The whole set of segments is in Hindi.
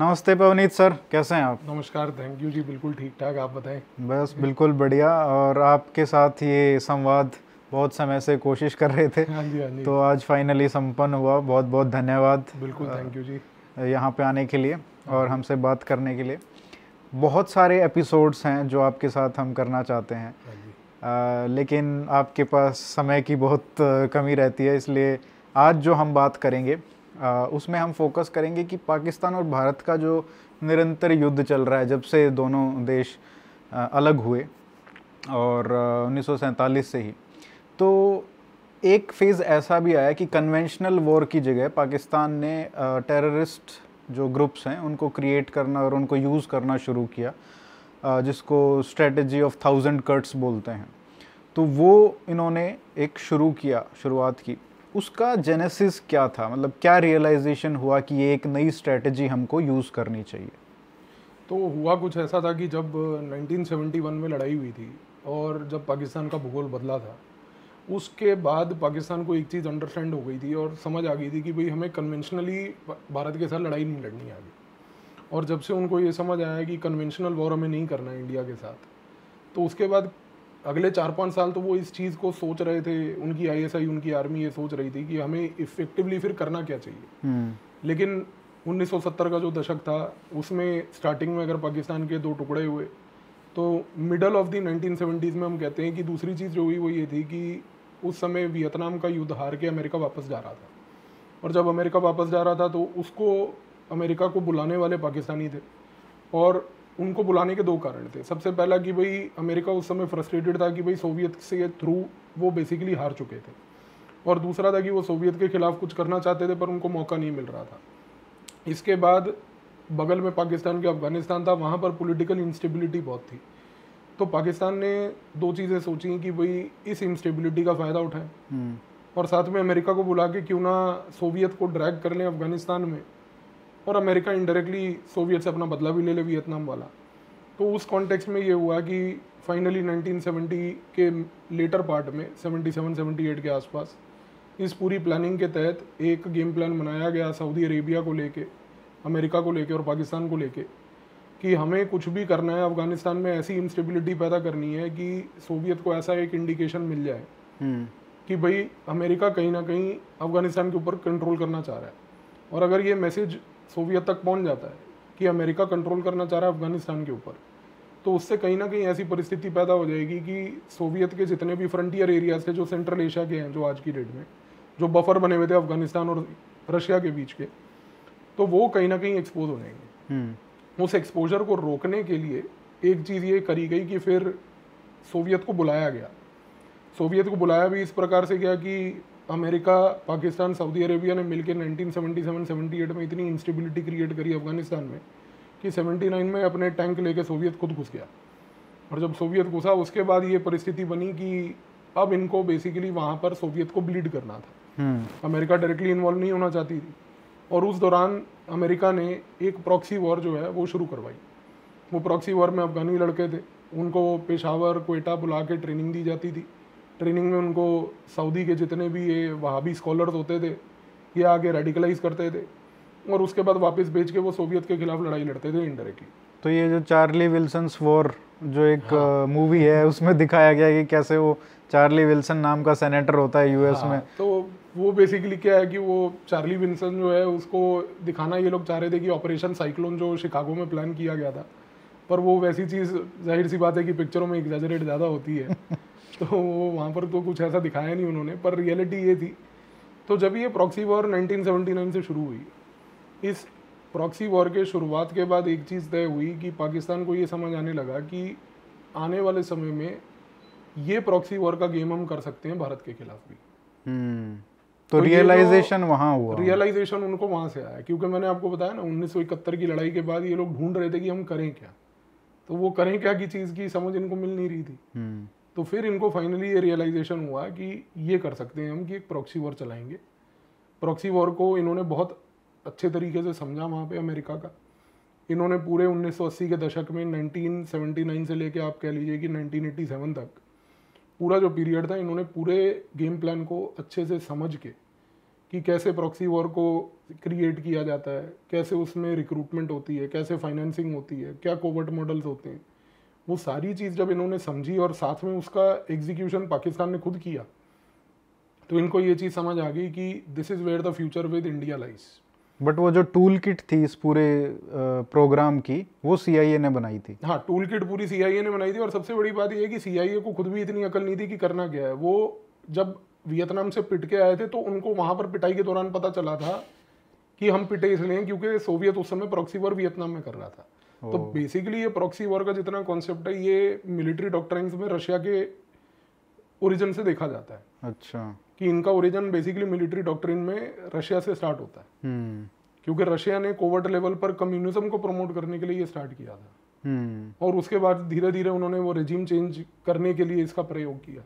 नमस्ते पवनीत सर कैसे हैं आप नमस्कार थैंक यू जी बिल्कुल ठीक ठाक आप बताएं बस बिल्कुल बढ़िया और आपके साथ ये संवाद बहुत समय से कोशिश कर रहे थे हाँ जी हाँ जी तो आज फाइनली संपन्न हुआ बहुत बहुत धन्यवाद बिल्कुल थैंक यू जी यहाँ पे आने के लिए हाँ। और हमसे बात करने के लिए बहुत सारे एपिसोड्स हैं जो आपके साथ हम करना चाहते हैं आ, हाँ लेकिन आपके पास समय की बहुत कमी रहती है इसलिए आज जो हम बात करेंगे उसमें हम फोकस करेंगे कि पाकिस्तान और भारत का जो निरंतर युद्ध चल रहा है जब से दोनों देश अलग हुए और उन्नीस से ही तो एक फेज़ ऐसा भी आया कि कन्वेंशनल वॉर की जगह पाकिस्तान ने टेररिस्ट जो ग्रुप्स हैं उनको क्रिएट करना और उनको यूज़ करना शुरू किया जिसको स्ट्रेटजी ऑफ थाउजेंड कट्स बोलते हैं तो वो इन्होंने एक शुरू किया शुरुआत की उसका जेनेसिस क्या था मतलब क्या रियलाइजेशन हुआ कि ये एक नई स्ट्रेटजी हमको यूज़ करनी चाहिए तो हुआ कुछ ऐसा था कि जब 1971 में लड़ाई हुई थी और जब पाकिस्तान का भूगोल बदला था उसके बाद पाकिस्तान को एक चीज़ अंडरस्टैंड हो गई थी और समझ आ गई थी कि भाई हमें कन्वेंशनली भारत के साथ लड़ाई नहीं लड़नी आगे और जब से उनको ये समझ आया कि कन्वेंशनल वॉर हमें नहीं करना है इंडिया के साथ तो उसके बाद अगले चार पाँच साल तो वो इस चीज़ को सोच रहे थे उनकी आईएसआई उनकी आर्मी ये सोच रही थी कि हमें इफ़ेक्टिवली फिर करना क्या चाहिए हम्म। लेकिन 1970 का जो दशक था उसमें स्टार्टिंग में अगर पाकिस्तान के दो टुकड़े हुए तो मिडल ऑफ दी नाइनटीन में हम कहते हैं कि दूसरी चीज़ जो हुई वो ये थी कि उस समय वियतनाम का युद्ध हार के अमेरिका वापस जा रहा था और जब अमेरिका वापस जा रहा था तो उसको अमेरिका को बुलाने वाले पाकिस्तानी थे और उनको बुलाने के दो कारण थे सबसे पहला कि भाई अमेरिका उस समय फ्रस्ट्रेटेड था कि भाई सोवियत से थ्रू वो बेसिकली हार चुके थे और दूसरा था कि वो सोवियत के ख़िलाफ़ कुछ करना चाहते थे पर उनको मौका नहीं मिल रहा था इसके बाद बगल में पाकिस्तान के अफ़गानिस्तान था वहाँ पर पॉलिटिकल इंस्टेबिलिटी बहुत थी तो पाकिस्तान ने दो चीज़ें सोची कि भाई इस इंस्टेबिलिटी का फ़ायदा उठाएं हम्म। और साथ में अमेरिका को बुला के क्यों ना सोवियत को ड्रैग कर लें अफ़गानिस्तान में और अमेरिका इनडायरेक्टली सोवियत से अपना बदला भी ले ले वियतनाम वाला तो उस कॉन्टेक्स्ट में ये हुआ कि फाइनली 1970 के लेटर पार्ट में 77 78 के आसपास इस पूरी प्लानिंग के तहत एक गेम प्लान बनाया गया सऊदी अरेबिया को लेके अमेरिका को लेके और पाकिस्तान को लेके कि हमें कुछ भी करना है अफगानिस्तान में ऐसी इंस्टेबिलिटी पैदा करनी है कि सोवियत को ऐसा एक इंडिकेशन मिल जाए hmm. कि भाई अमेरिका कहीं ना कहीं अफगानिस्तान के ऊपर कंट्रोल करना चाह रहा है और अगर ये मैसेज सोवियत तक पहुंच जाता है कि अमेरिका कंट्रोल करना चाह रहा है अफगानिस्तान के ऊपर तो उससे कहीं ना कहीं ऐसी परिस्थिति पैदा हो जाएगी कि सोवियत के जितने भी फ्रंटियर एरियाज थे जो सेंट्रल एशिया के हैं जो आज की डेट में जो बफर बने हुए थे अफगानिस्तान और रशिया के बीच के तो वो कहीं ना कहीं एक्सपोज हो जाएंगे हम्म। उस एक्सपोजर को रोकने के लिए एक चीज़ ये करी गई कि फिर सोवियत को बुलाया गया सोवियत को बुलाया भी इस प्रकार से गया कि अमेरिका पाकिस्तान सऊदी अरेबिया ने मिलकर nineteen seventy seven seventy eight में इतनी इंस्टेबिलिटी क्रिएट करी अफगानिस्तान में कि नाइन में अपने टैंक लेके सोवियत खुद घुस गया और जब सोवियत घुसा उसके बाद ये परिस्थिति बनी कि अब इनको बेसिकली वहाँ पर सोवियत को ब्लीड करना था हम्म। अमेरिका डायरेक्टली इन्वॉल्व नहीं होना चाहती थी और उस दौरान अमेरिका ने एक प्रॉक्सी वॉर जो है वो शुरू करवाई वो प्रॉक्सी वॉर में अफगानी लड़के थे उनको पेशावर कोयटा बुला के ट्रेनिंग दी जाती थी ट्रेनिंग में उनको सऊदी के जितने भी ये वहाबी स्कॉलर्स होते थे ये आगे रेडिकलाइज करते थे और उसके बाद वापस भेज के वो सोवियत के खिलाफ लड़ाई लड़ते थे इनडायरेक्टली तो ये जो चार्ली विल्सन्स वॉर जो एक हाँ। मूवी है उसमें दिखाया गया कि कैसे वो चार्ली विल्सन नाम का सेनेटर होता है यूएस हाँ, में तो वो बेसिकली क्या है कि वो चार्ली विल्सन जो है उसको दिखाना ये लोग चाह रहे थे कि ऑपरेशन साइक्लोन जो शिकागो में प्लान किया गया था पर वो वैसी चीज़ जाहिर सी बात है कि पिक्चरों में एग्जैजरेट ज़्यादा होती है तो वहाँ पर तो कुछ ऐसा दिखाया नहीं उन्होंने पर रियलिटी ये थी तो जब ये प्रॉक्सी वॉर 1979 से शुरू हुई इस प्रॉक्सी वॉर के शुरुआत के बाद एक चीज़ तय हुई कि पाकिस्तान को ये समझ आने लगा कि आने वाले समय में ये प्रॉक्सी वॉर का गेम हम कर सकते हैं भारत के खिलाफ भी hmm. तो, तो रियलाइजेशन वहाँ हुआ रियलाइजेशन उनको वहाँ से आया क्योंकि मैंने आपको बताया ना उन्नीस की लड़ाई के बाद ये लोग ढूंढ रहे थे कि हम करें क्या तो वो करें क्या की चीज़ की समझ इनको मिल नहीं रही थी hmm. तो फिर इनको फाइनली ये रियलाइजेशन हुआ कि ये कर सकते हैं हम कि एक प्रॉक्सी वॉर चलाएंगे प्रॉक्सी वॉर को इन्होंने बहुत अच्छे तरीके से समझा वहाँ पे अमेरिका का इन्होंने पूरे 1980 के दशक में 1979 से लेके आप कह लीजिए कि 1987 तक पूरा जो पीरियड था इन्होंने पूरे गेम प्लान को अच्छे से समझ के कि कैसे प्रॉक्सी वॉर को क्रिएट किया जाता है कैसे उसमें रिक्रूटमेंट होती है कैसे फाइनेंसिंग होती है क्या कोवर्ट मॉडल्स होते हैं वो सारी चीज़ जब इन्होंने समझी और साथ में उसका एग्जीक्यूशन पाकिस्तान ने खुद किया तो इनको ये चीज़ समझ आ गई कि this is where the future with India lies but वो जो टूल किट थी इस पूरे प्रोग्राम की वो सी ने बनाई थी हाँ टूल किट पूरी सी ने बनाई थी और सबसे बड़ी बात यह कि सी को खुद भी इतनी अकल नहीं थी कि करना क्या है वो जब वियतनाम से पिट के आए थे तो उनको वहाँ पर पिटाई के दौरान पता चला था कि हम पिटे इसलिए क्योंकि सोवियत उस समय प्रॉक्सी वॉर वियतनाम में कर रहा था तो बेसिकली ये प्रॉक्सी वॉर का जितना कॉन्सेप्ट है ये मिलिट्री डॉक्टरिंग्स में रशिया के ओरिजिन से देखा जाता है अच्छा कि इनका ओरिजिन बेसिकली मिलिट्री डॉक्टरिन में रशिया से स्टार्ट होता है हम्म। क्योंकि रशिया ने कोवर्ट लेवल पर कम्युनिज्म को प्रमोट करने के लिए ये स्टार्ट किया था हम्म। और उसके बाद धीरे धीरे उन्होंने वो रेजिम चेंज करने के लिए इसका प्रयोग किया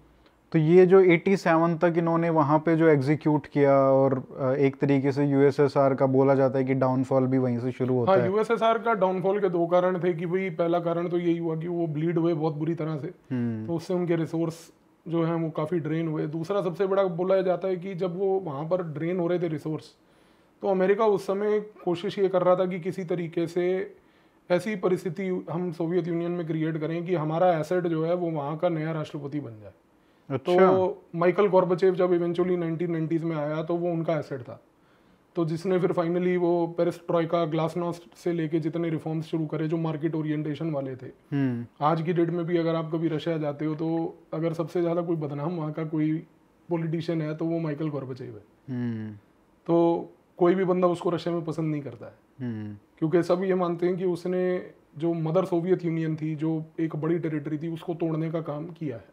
तो ये जो 87 तक इन्होंने वहाँ पे जो एग्जीक्यूट किया और एक तरीके से यूएसएसआर का बोला जाता है कि डाउनफॉल भी वहीं से शुरू होता हाँ, है यूएसएसआर का डाउनफॉल के दो कारण थे कि भाई पहला कारण तो यही हुआ कि वो ब्लीड हुए बहुत बुरी तरह से हम्म। तो उससे उनके रिसोर्स जो है वो काफ़ी ड्रेन हुए दूसरा सबसे बड़ा बोला जाता है कि जब वो वहाँ पर ड्रेन हो रहे थे रिसोर्स तो अमेरिका उस समय कोशिश ये कर रहा था कि किसी तरीके से ऐसी परिस्थिति हम सोवियत यूनियन में क्रिएट करें कि हमारा एसेट जो है वो वहाँ का नया राष्ट्रपति बन जाए तो अच्छा। तो माइकल कॉर्बचेव जब इवेंचुअली नाइनटीन नाइनटीज में आया तो वो उनका एसेट था तो जिसने फिर फाइनली वो पेरेस्ट्रॉयका ग्लासनॉस्ट से लेके जितने रिफॉर्म्स शुरू करे जो मार्केट ओरिएंटेशन वाले थे हम्म। आज की डेट में भी अगर आप कभी रशिया जाते हो तो अगर सबसे ज़्यादा कोई बदनाम वहाँ का कोई पॉलिटिशियन है तो वो माइकल कॉर्बचेव है हम्म। तो कोई भी बंदा उसको रशिया में पसंद नहीं करता है हम्म। क्योंकि सब ये मानते हैं कि उसने जो मदर सोवियत यूनियन थी जो एक बड़ी टेरिटरी थी उसको तोड़ने का काम किया है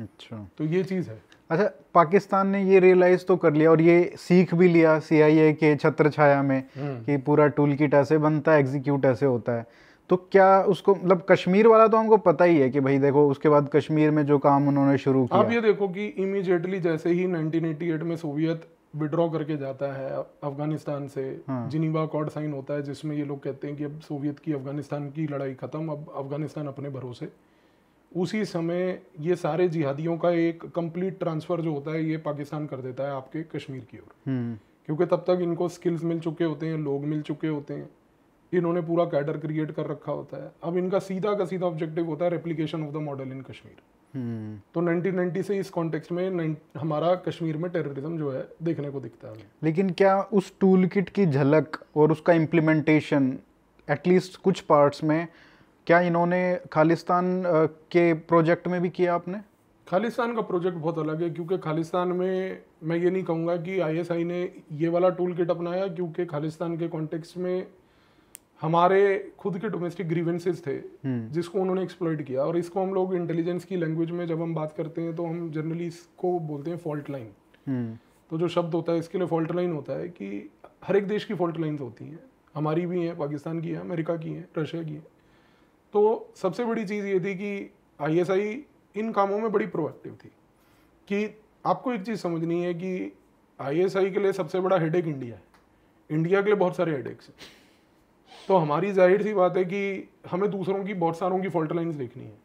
अच्छा तो ये चीज़ है अच्छा पाकिस्तान ने ये रियलाइज तो कर लिया और ये सीख भी लिया सीआईए के छत्र छाया में हम्म। कि पूरा टूल किट ऐसे बनता है एग्जीक्यूट ऐसे होता है तो क्या उसको मतलब कश्मीर वाला तो हमको पता ही है कि भाई देखो उसके बाद कश्मीर में जो काम उन्होंने शुरू किया आप ये देखो कि इमीजिएटली जैसे ही 1988 में सोवियत विड्रॉ करके जाता है अफगानिस्तान से हाँ। जिनीवा अकॉर्ड साइन होता है जिसमें ये लोग कहते हैं कि अब सोवियत की अफगानिस्तान की लड़ाई खत्म अब अफगानिस्तान अपने भरोसे उसी समय ये सारे जिहादियों का एक कंप्लीट ट्रांसफ़र जो होता है ये पाकिस्तान कर देता है आपके कश्मीर की ओर हम्म। क्योंकि तब तक इनको स्किल्स मिल चुके होते हैं लोग मिल चुके होते हैं इन्होंने पूरा कैडर क्रिएट कर रखा होता है अब इनका सीधा का सीधा ऑब्जेक्टिव होता है replication of the model in Kashmir hmm. तो 1990 से इस कॉन्टेक्स्ट में हमारा कश्मीर में टेररिज्म जो है देखने को दिखता है लेकिन क्या उस टूल की झलक और उसका इम्प्लीमेंटेशन एटलीस्ट कुछ पार्ट्स में क्या इन्होंने खालिस्तान के प्रोजेक्ट में भी किया आपने खालिस्तान का प्रोजेक्ट बहुत अलग है क्योंकि खालिस्तान में मैं ये नहीं कहूँगा कि आईएसआई ने ये वाला टूल किट अपनाया क्योंकि खालिस्तान के कॉन्टेक्स्ट में हमारे खुद के डोमेस्टिक ग्रीवेंसेज थे हम्म। जिसको उन्होंने एक्सप्लॉइट किया और इसको हम लोग इंटेलिजेंस की लैंग्वेज में जब हम बात करते हैं तो हम जनरली इसको बोलते हैं फॉल्ट हम्म। लाइन तो जो शब्द होता है इसके लिए फॉल्ट लाइन होता है कि हर एक देश की फॉल्ट लाइन होती हैं हमारी भी हैं पाकिस्तान की है अमेरिका की हैं रशिया की हैं तो सबसे बड़ी चीज़ ये थी कि आईएसआई इन कामों में बड़ी प्रोएक्टिव थी कि आपको एक चीज़ समझनी है कि आईएसआई के लिए सबसे बड़ा हेडेक इंडिया है इंडिया के लिए बहुत सारे हेडेक्स हैं तो हमारी जाहिर सी बात है कि हमें दूसरों की बहुत सारों की फॉल्ट लाइन्स देखनी है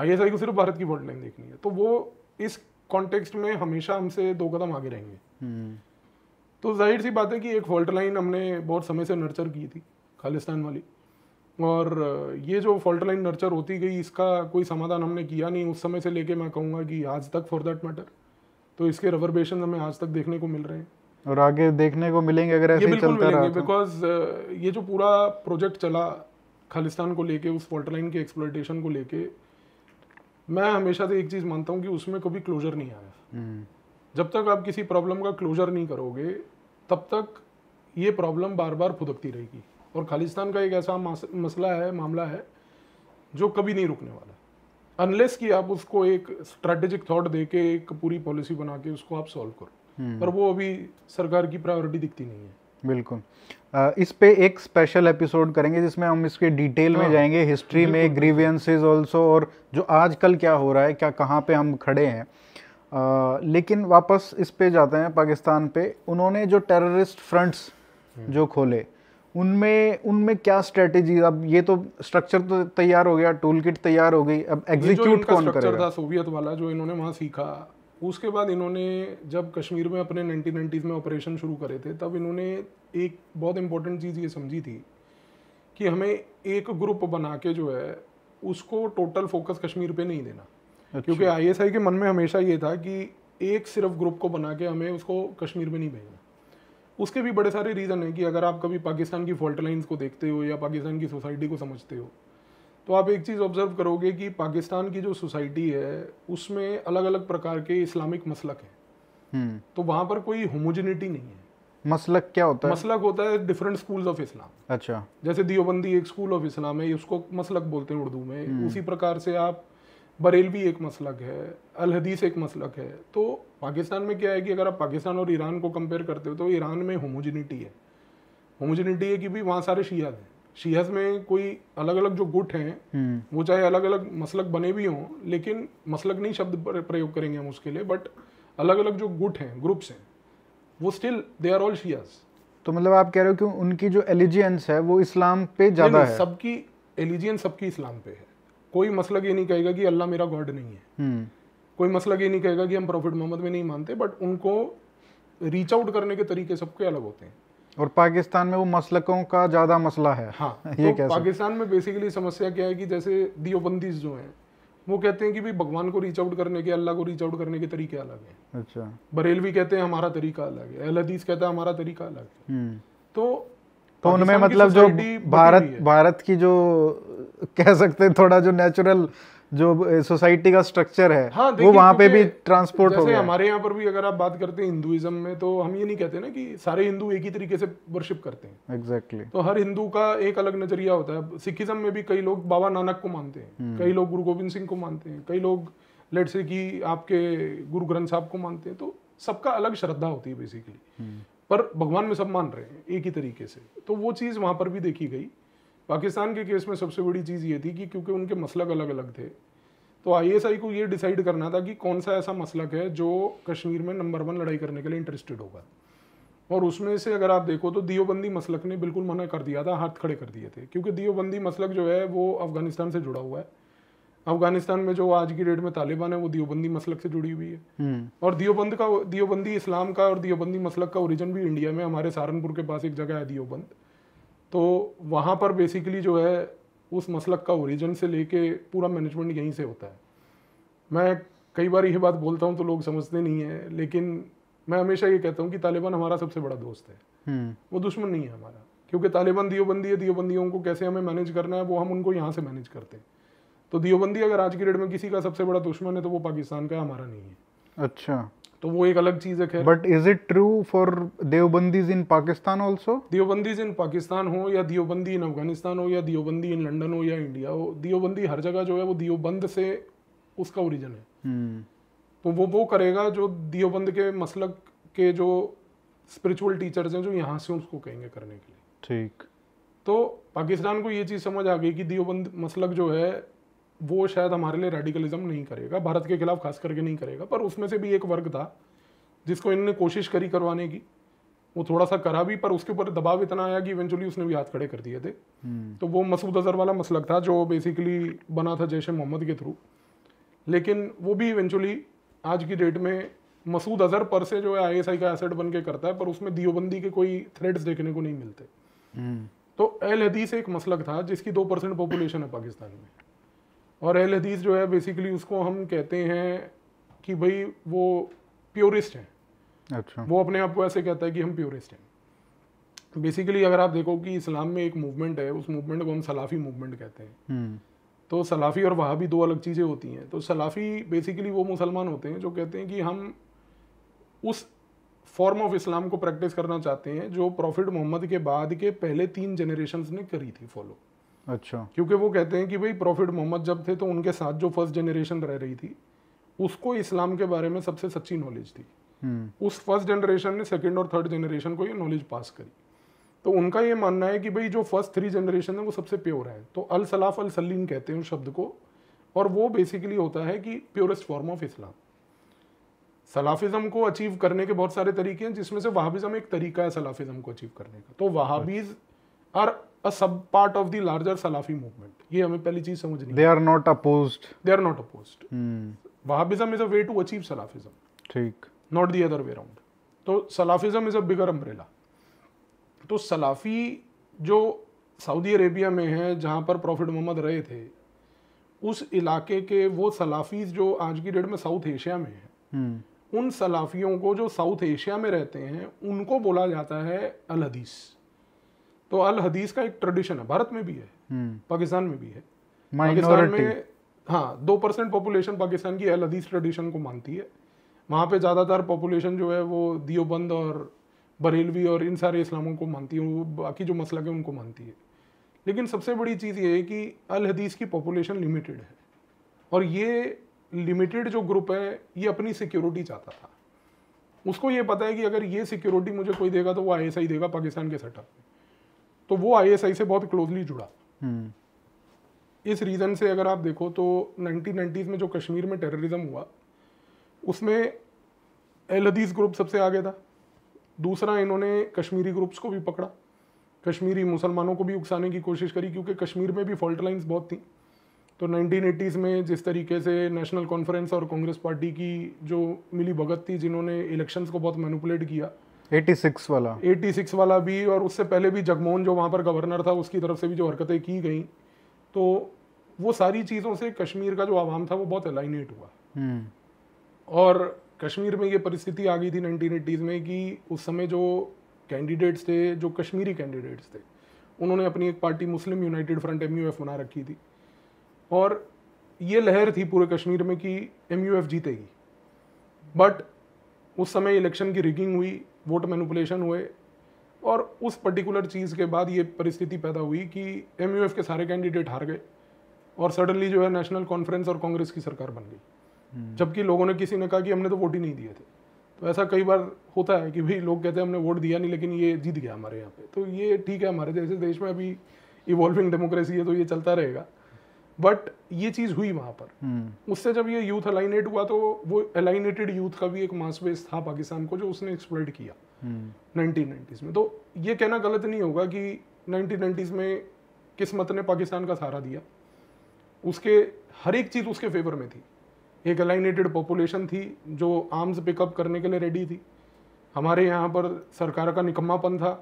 आईएसआई को सिर्फ भारत की फॉल्ट लाइन देखनी है तो वो इस कॉन्टेक्स्ट में हमेशा हमसे दो कदम आगे रहेंगे hmm. तो जाहिर सी बात है कि एक फॉल्ट लाइन हमने बहुत समय से नर्चर की थी खालिस्तान वाली और ये जो फॉल्ट लाइन नर्चर होती गई इसका कोई समाधान हमने किया नहीं उस समय से लेके मैं कहूँगा कि आज तक फॉर दैट मैटर तो इसके रवरबेशन हमें आज तक देखने को मिल रहे हैं और आगे देखने को मिलेंगे अगर ऐसे चलता रहा बिकॉज तो। ये जो पूरा प्रोजेक्ट चला खालिस्तान को लेके उस फॉल्ट लाइन के एक्सप्लोटेशन को लेके मैं हमेशा से एक चीज़ मानता हूँ कि उसमें कभी क्लोजर नहीं आया हम्म। जब तक आप किसी प्रॉब्लम का क्लोजर नहीं करोगे तब तक ये प्रॉब्लम बार बार फुदकती रहेगी और खालिस्तान का एक ऐसा मसला है मामला है जो कभी नहीं रुकने वाला अनलेस कि आप उसको एक स्ट्रेटेजिक थॉट दे के एक पूरी पॉलिसी बना के उसको आप सॉल्व करो हम्म। पर वो अभी सरकार की प्रायोरिटी दिखती नहीं है बिल्कुल इस पे एक स्पेशल एपिसोड करेंगे जिसमें हम इसके डिटेल में हाँ, जाएंगे हिस्ट्री में ग्रीवियंसिस ऑल्सो और जो आजकल क्या हो रहा है क्या कहाँ पे हम खड़े हैं आ, लेकिन वापस इस पे जाते हैं पाकिस्तान पे उन्होंने जो टेररिस्ट हम्म। फ्रंट्स जो खोले उनमें उनमें क्या स्ट्रेटेजी अब ये तो स्ट्रक्चर तो तैयार हो गया टूल किट तैयार हो गई अब एग्जीक्यूट कौन करेगा था सोवियत वाला जो इन्होंने वहाँ सीखा उसके बाद इन्होंने जब कश्मीर में अपने नाइनटीन नाइन्टीज़ में ऑपरेशन शुरू करे थे तब इन्होंने एक बहुत इंपॉर्टेंट चीज़ ये समझी थी कि हमें एक ग्रुप बना के जो है उसको टोटल फोकस कश्मीर पे नहीं देना अच्छा। क्योंकि आईएसआई के मन में हमेशा ये था कि एक सिर्फ ग्रुप को बना के हमें उसको कश्मीर में नहीं भेजना उसके भी बड़े सारे रीज़न हैं कि अगर आप कभी पाकिस्तान की फॉल्ट लाइन्स को देखते हो या पाकिस्तान की सोसाइटी को समझते हो तो आप एक चीज़ ऑब्ज़र्व करोगे कि पाकिस्तान की जो सोसाइटी है उसमें अलग अलग प्रकार के इस्लामिक मसलक हैं हम्म। तो वहाँ पर कोई होमोजेनिटी नहीं है मसलक क्या होता है मसलक होता है डिफरेंट स्कूल्स ऑफ इस्लाम अच्छा जैसे दियोबंदी एक स्कूल ऑफ इस्लाम है उसको मसलक बोलते हैं उर्दू में हम्म। उसी प्रकार से आप बरेलवी एक मसलक है अल हदीस एक मसलक है तो पाकिस्तान में क्या है कि अगर आप पाकिस्तान और ईरान को कंपेयर करते हो तो ईरान में होमोजिनिटी है होमोजिनिटी है कि भी वहाँ सारे शियाज हैं शियाज में कोई अलग अलग जो गुट हैं हम्म। वो चाहे अलग अलग मसलक बने भी हों लेकिन मसलक नहीं शब्द प्रयोग करेंगे हम उसके लिए बट अलग अलग जो गुट हैं ग्रुप्स हैं वो still they are all Shias तो मतलब आप कह रहे हो कि उनकी जो एलिजियंस है वो इस्लाम पे ज़्यादा है सबकी एलिजियंस सबकी इस्लाम पे है कोई मसलक ये नहीं कहेगा कि अल्लाह मेरा गॉड नहीं है हम्म। कोई मसलक ये नहीं कहेगा कि हम प्रॉफिट मोहम्मद में नहीं मानते बट उनको रीच आउट करने के तरीके सबके अलग होते हैं और पाकिस्तान में वो मसलकों का ज़्यादा मसला है हाँ ये तो कैसे? पाकिस्तान में बेसिकली समस्या क्या है कि जैसे दियोबंदीज जो हैं वो कहते हैं कि भाई भगवान को रीच आउट करने के अल्लाह को रीच आउट करने के तरीके अलग हैं अच्छा बरेलवी कहते हैं हमारा तरीका अलग है अहल कहता है हमारा तरीका अलग है हम्म। तो तो उनमें मतलब जो भारत भारत की जो कह सकते हैं थोड़ा जो नेचुरल जो सोसाइटी का स्ट्रक्चर है हाँ, वो वहाँ पे भी ट्रांसपोर्ट हो गया हमारे यहाँ पर भी अगर आप बात करते हैं हिंदुइज्म में तो हम ये नहीं कहते ना कि सारे हिंदू एक ही तरीके से वर्शिप करते हैं एग्जैक्टली exactly. तो हर हिंदू का एक अलग नजरिया होता है सिखिज्म में भी कई लोग बाबा नानक को मानते हैं हम्म। कई लोग गुरु गोविंद सिंह को मानते हैं कई लोग लेट से कि आपके गुरु ग्रंथ साहब को मानते हैं तो सबका अलग श्रद्धा होती है बेसिकली हम्म। पर भगवान में सब मान रहे हैं एक ही तरीके से तो वो चीज़ वहाँ पर भी देखी गई पाकिस्तान के केस में सबसे बड़ी चीज़ ये थी कि क्योंकि उनके मसलक अलग अलग थे तो आईएसआई को ये डिसाइड करना था कि कौन सा ऐसा मसलक है जो कश्मीर में नंबर वन लड़ाई करने के लिए इंटरेस्टेड होगा और उसमें से अगर आप देखो तो दियोबंदी मसलक ने बिल्कुल मना कर दिया था हाथ खड़े कर दिए थे क्योंकि दियोबंदी मसलक जो है वो अफगानिस्तान से जुड़ा हुआ है अफगानिस्तान में जो आज की डेट में तालिबान है वो दियोबंदी मसलक से जुड़ी हुई है हम्म। और दियोबंद का दियोबंदी इस्लाम का और दियोबंदी मसलक का ओरिजिन भी इंडिया में हमारे सहारनपुर के पास एक जगह है दियोबंद तो वहाँ पर बेसिकली जो है उस मसलक का ओरिजिन से लेके पूरा मैनेजमेंट यहीं से होता है मैं कई बार यह बात बोलता हूँ तो लोग समझते नहीं है लेकिन मैं हमेशा ये कहता हूँ कि तालिबान हमारा सबसे बड़ा दोस्त है हम्म। वो दुश्मन नहीं है हमारा क्योंकि तालिबान दियोबंदी है दियोबंदियों को कैसे हमें मैनेज करना है वो हम उनको यहाँ से मैनेज करते हैं तो दियोबंदी अगर आज की डेट में किसी का सबसे बड़ा दुश्मन है तो वो पाकिस्तान का हमारा नहीं है अच्छा तो वो एक अलग चीज़ है but is it true for Deobandis in Pakistan also Deobandis in Pakistan हो या दियोबंदी इन अफगानिस्तान हो या दियोबंदी इन लंडन हो या इंडिया हो दियोबंदी हर जगह जो है वो दियोबंद से उसका ओरिजन है hmm. तो वो वो करेगा जो दियोबंद के मसलक के जो स्पिरिचुअल टीचर्स हैं जो यहाँ से उसको कहेंगे करने के लिए ठीक तो पाकिस्तान को ये चीज़ समझ आ गई कि दियोबंद मसलक जो है वो शायद हमारे लिए रेडिकलिज्म नहीं करेगा भारत के खिलाफ खास करके नहीं करेगा पर उसमें से भी एक वर्ग था जिसको इनने कोशिश करी करवाने की वो थोड़ा सा करा भी पर उसके ऊपर दबाव इतना आया कि इवेंचुअली उसने भी हाथ खड़े कर दिए थे हम्म। तो वो मसूद अजहर वाला मसलक था जो बेसिकली बना था जैश मोहम्मद के थ्रू लेकिन वो भी इवेंचुअली आज की डेट में मसूद अजहर पर से जो है आई का एसेट बन के करता है पर उसमें दियोबंदी के कोई थ्रेड्स देखने को नहीं मिलते हम्म। तो एल हदीस एक मसलक था जिसकी दो परसेंट पॉपुलेशन है पाकिस्तान में और अहल हदीस जो है बेसिकली उसको हम कहते हैं कि भाई वो प्योरिस्ट हैं अच्छा वो अपने आप को ऐसे कहता है कि हम प्योरिस्ट हैं बेसिकली अगर आप देखो कि इस्लाम में एक मूवमेंट है उस मूवमेंट को हम सलाफ़ी मूवमेंट कहते हैं हम्म। तो सलाफ़ी और वहाँ भी दो अलग चीज़ें होती हैं तो सलाफ़ी बेसिकली वो मुसलमान होते हैं जो कहते हैं कि हम उस फॉर्म ऑफ इस्लाम को प्रैक्टिस करना चाहते हैं जो प्रॉफिट मोहम्मद के बाद के पहले तीन जनरेशन ने करी थी फॉलो अच्छा क्योंकि वो कहते हैं कि भाई प्रॉफिट मोहम्मद जब थे तो उनके साथ जो फर्स्ट जनरेशन रह रही थी उसको इस्लाम के बारे में सबसे सच्ची नॉलेज थी हम्म। उस फर्स्ट जनरेशन ने सेकेंड और थर्ड जनरेशन को ये नॉलेज पास करी तो उनका ये मानना है कि भाई जो फर्स्ट थ्री जनरेशन है वो सबसे प्योर है तो अल सलाफ अल सलीम कहते हैं उस शब्द को और वो बेसिकली होता है कि purest form of Islam Salafism को अचीव करने के बहुत सारे तरीके हैं जिसमें से वहाबिज्म एक तरीका है सलाफिज़म को अचीव करने का तो वहाबीज़ आर अच्छा। अ सब part of the larger Salafi movement ये हमें पहली चीज समझनी they are not opposed they are not opposed Wahhabism is a way to achieve Salafism ठीक not the other way around तो Salafism is a bigger umbrella तो सलाफी जो सऊदी अरेबिया में है जहाँ पर प्रॉफिट मोहम्मद रहे थे उस इलाके के वो सलाफी जो आज की डेट में साउथ एशिया में है hmm. उन सलाफियों को जो साउथ एशिया में रहते हैं उनको बोला जाता है अल हदीस तो अल हदीस का एक ट्रेडिशन है भारत में भी है हम्म। पाकिस्तान में भी है पाकिस्तान में हाँ दो परसेंट पॉपुलेशन पाकिस्तान की अल हदीस ट्रेडिशन को मानती है वहाँ पे ज़्यादातर पॉपुलेशन जो है वो दियोबंद और बरेलवी और इन सारे इस्लामों को मानती है वो बाकी जो मसलक है उनको मानती है लेकिन सबसे बड़ी चीज़ ये है कि अल हदीस की पॉपुलेशन लिमिटेड है और ये लिमिटेड जो ग्रुप है ये अपनी सिक्योरिटी चाहता था उसको ये पता है कि अगर ये सिक्योरिटी मुझे कोई देगा तो वो आई देगा पाकिस्तान के सेटअप में तो वो आई से बहुत क्लोजली जुड़ा हम्म। इस रीज़न से अगर आप देखो तो नाइनटीन नाइनटीज में जो कश्मीर में टेररिज्म हुआ उसमें एल अदीज ग्रुप सबसे आगे था दूसरा इन्होंने कश्मीरी ग्रुप्स को भी पकड़ा कश्मीरी मुसलमानों को भी उकसाने की कोशिश करी क्योंकि कश्मीर में भी फॉल्ट लाइन्स बहुत थी तो नाइनटीन में जिस तरीके से नेशनल कॉन्फ्रेंस और कांग्रेस पार्टी की जो मिली भगत थी जिन्होंने इलेक्शंस को बहुत मैनुपुलेट किया 86 वाला 86 वाला भी और उससे पहले भी जगमोहन जो वहाँ पर गवर्नर था उसकी तरफ से भी जो हरकतें की गई तो वो सारी चीज़ों से कश्मीर का जो आवाम था वो बहुत अलाइनेट हुआ हम्म। और कश्मीर में ये परिस्थिति आ गई थी नाइनटीन में कि उस समय जो कैंडिडेट्स थे जो कश्मीरी कैंडिडेट्स थे उन्होंने अपनी एक party Muslim United Front M बना रखी थी और ये लहर थी पूरे कश्मीर में कि एम जीतेगी बट उस समय इलेक्शन की रिगिंग हुई वोट मैनुपुलेशन हुए और उस पर्टिकुलर चीज़ के बाद ये परिस्थिति पैदा हुई कि एम के सारे कैंडिडेट हार गए और सडनली जो है नेशनल कॉन्फ्रेंस और कांग्रेस की सरकार बन गई हम्म। जबकि लोगों ने किसी ने कहा कि हमने तो वोट ही नहीं दिए थे तो ऐसा कई बार होता है कि भाई लोग कहते हैं हमने वोट दिया नहीं लेकिन ये जीत गया हमारे यहाँ पे तो ये ठीक है हमारे जैसे देश में अभी इवॉल्विंग डेमोक्रेसी है तो ये चलता रहेगा बट ये चीज़ हुई वहाँ पर हम्म। उससे जब ये यूथ अलाइनेट हुआ तो वो अलाइनेटेड यूथ का भी एक बेस था पाकिस्तान को जो उसने एक्सप्लोइट किया हम्म। नाइनटीन में तो ये कहना गलत नहीं होगा कि नाइनटीन में किस्मत ने पाकिस्तान का सहारा दिया उसके हर एक चीज़ उसके फेवर में थी एक अलाइनेटेड पॉपुलेशन थी जो आर्म्स पिकअप करने के लिए रेडी थी हमारे यहाँ पर सरकार का निकम्मापन था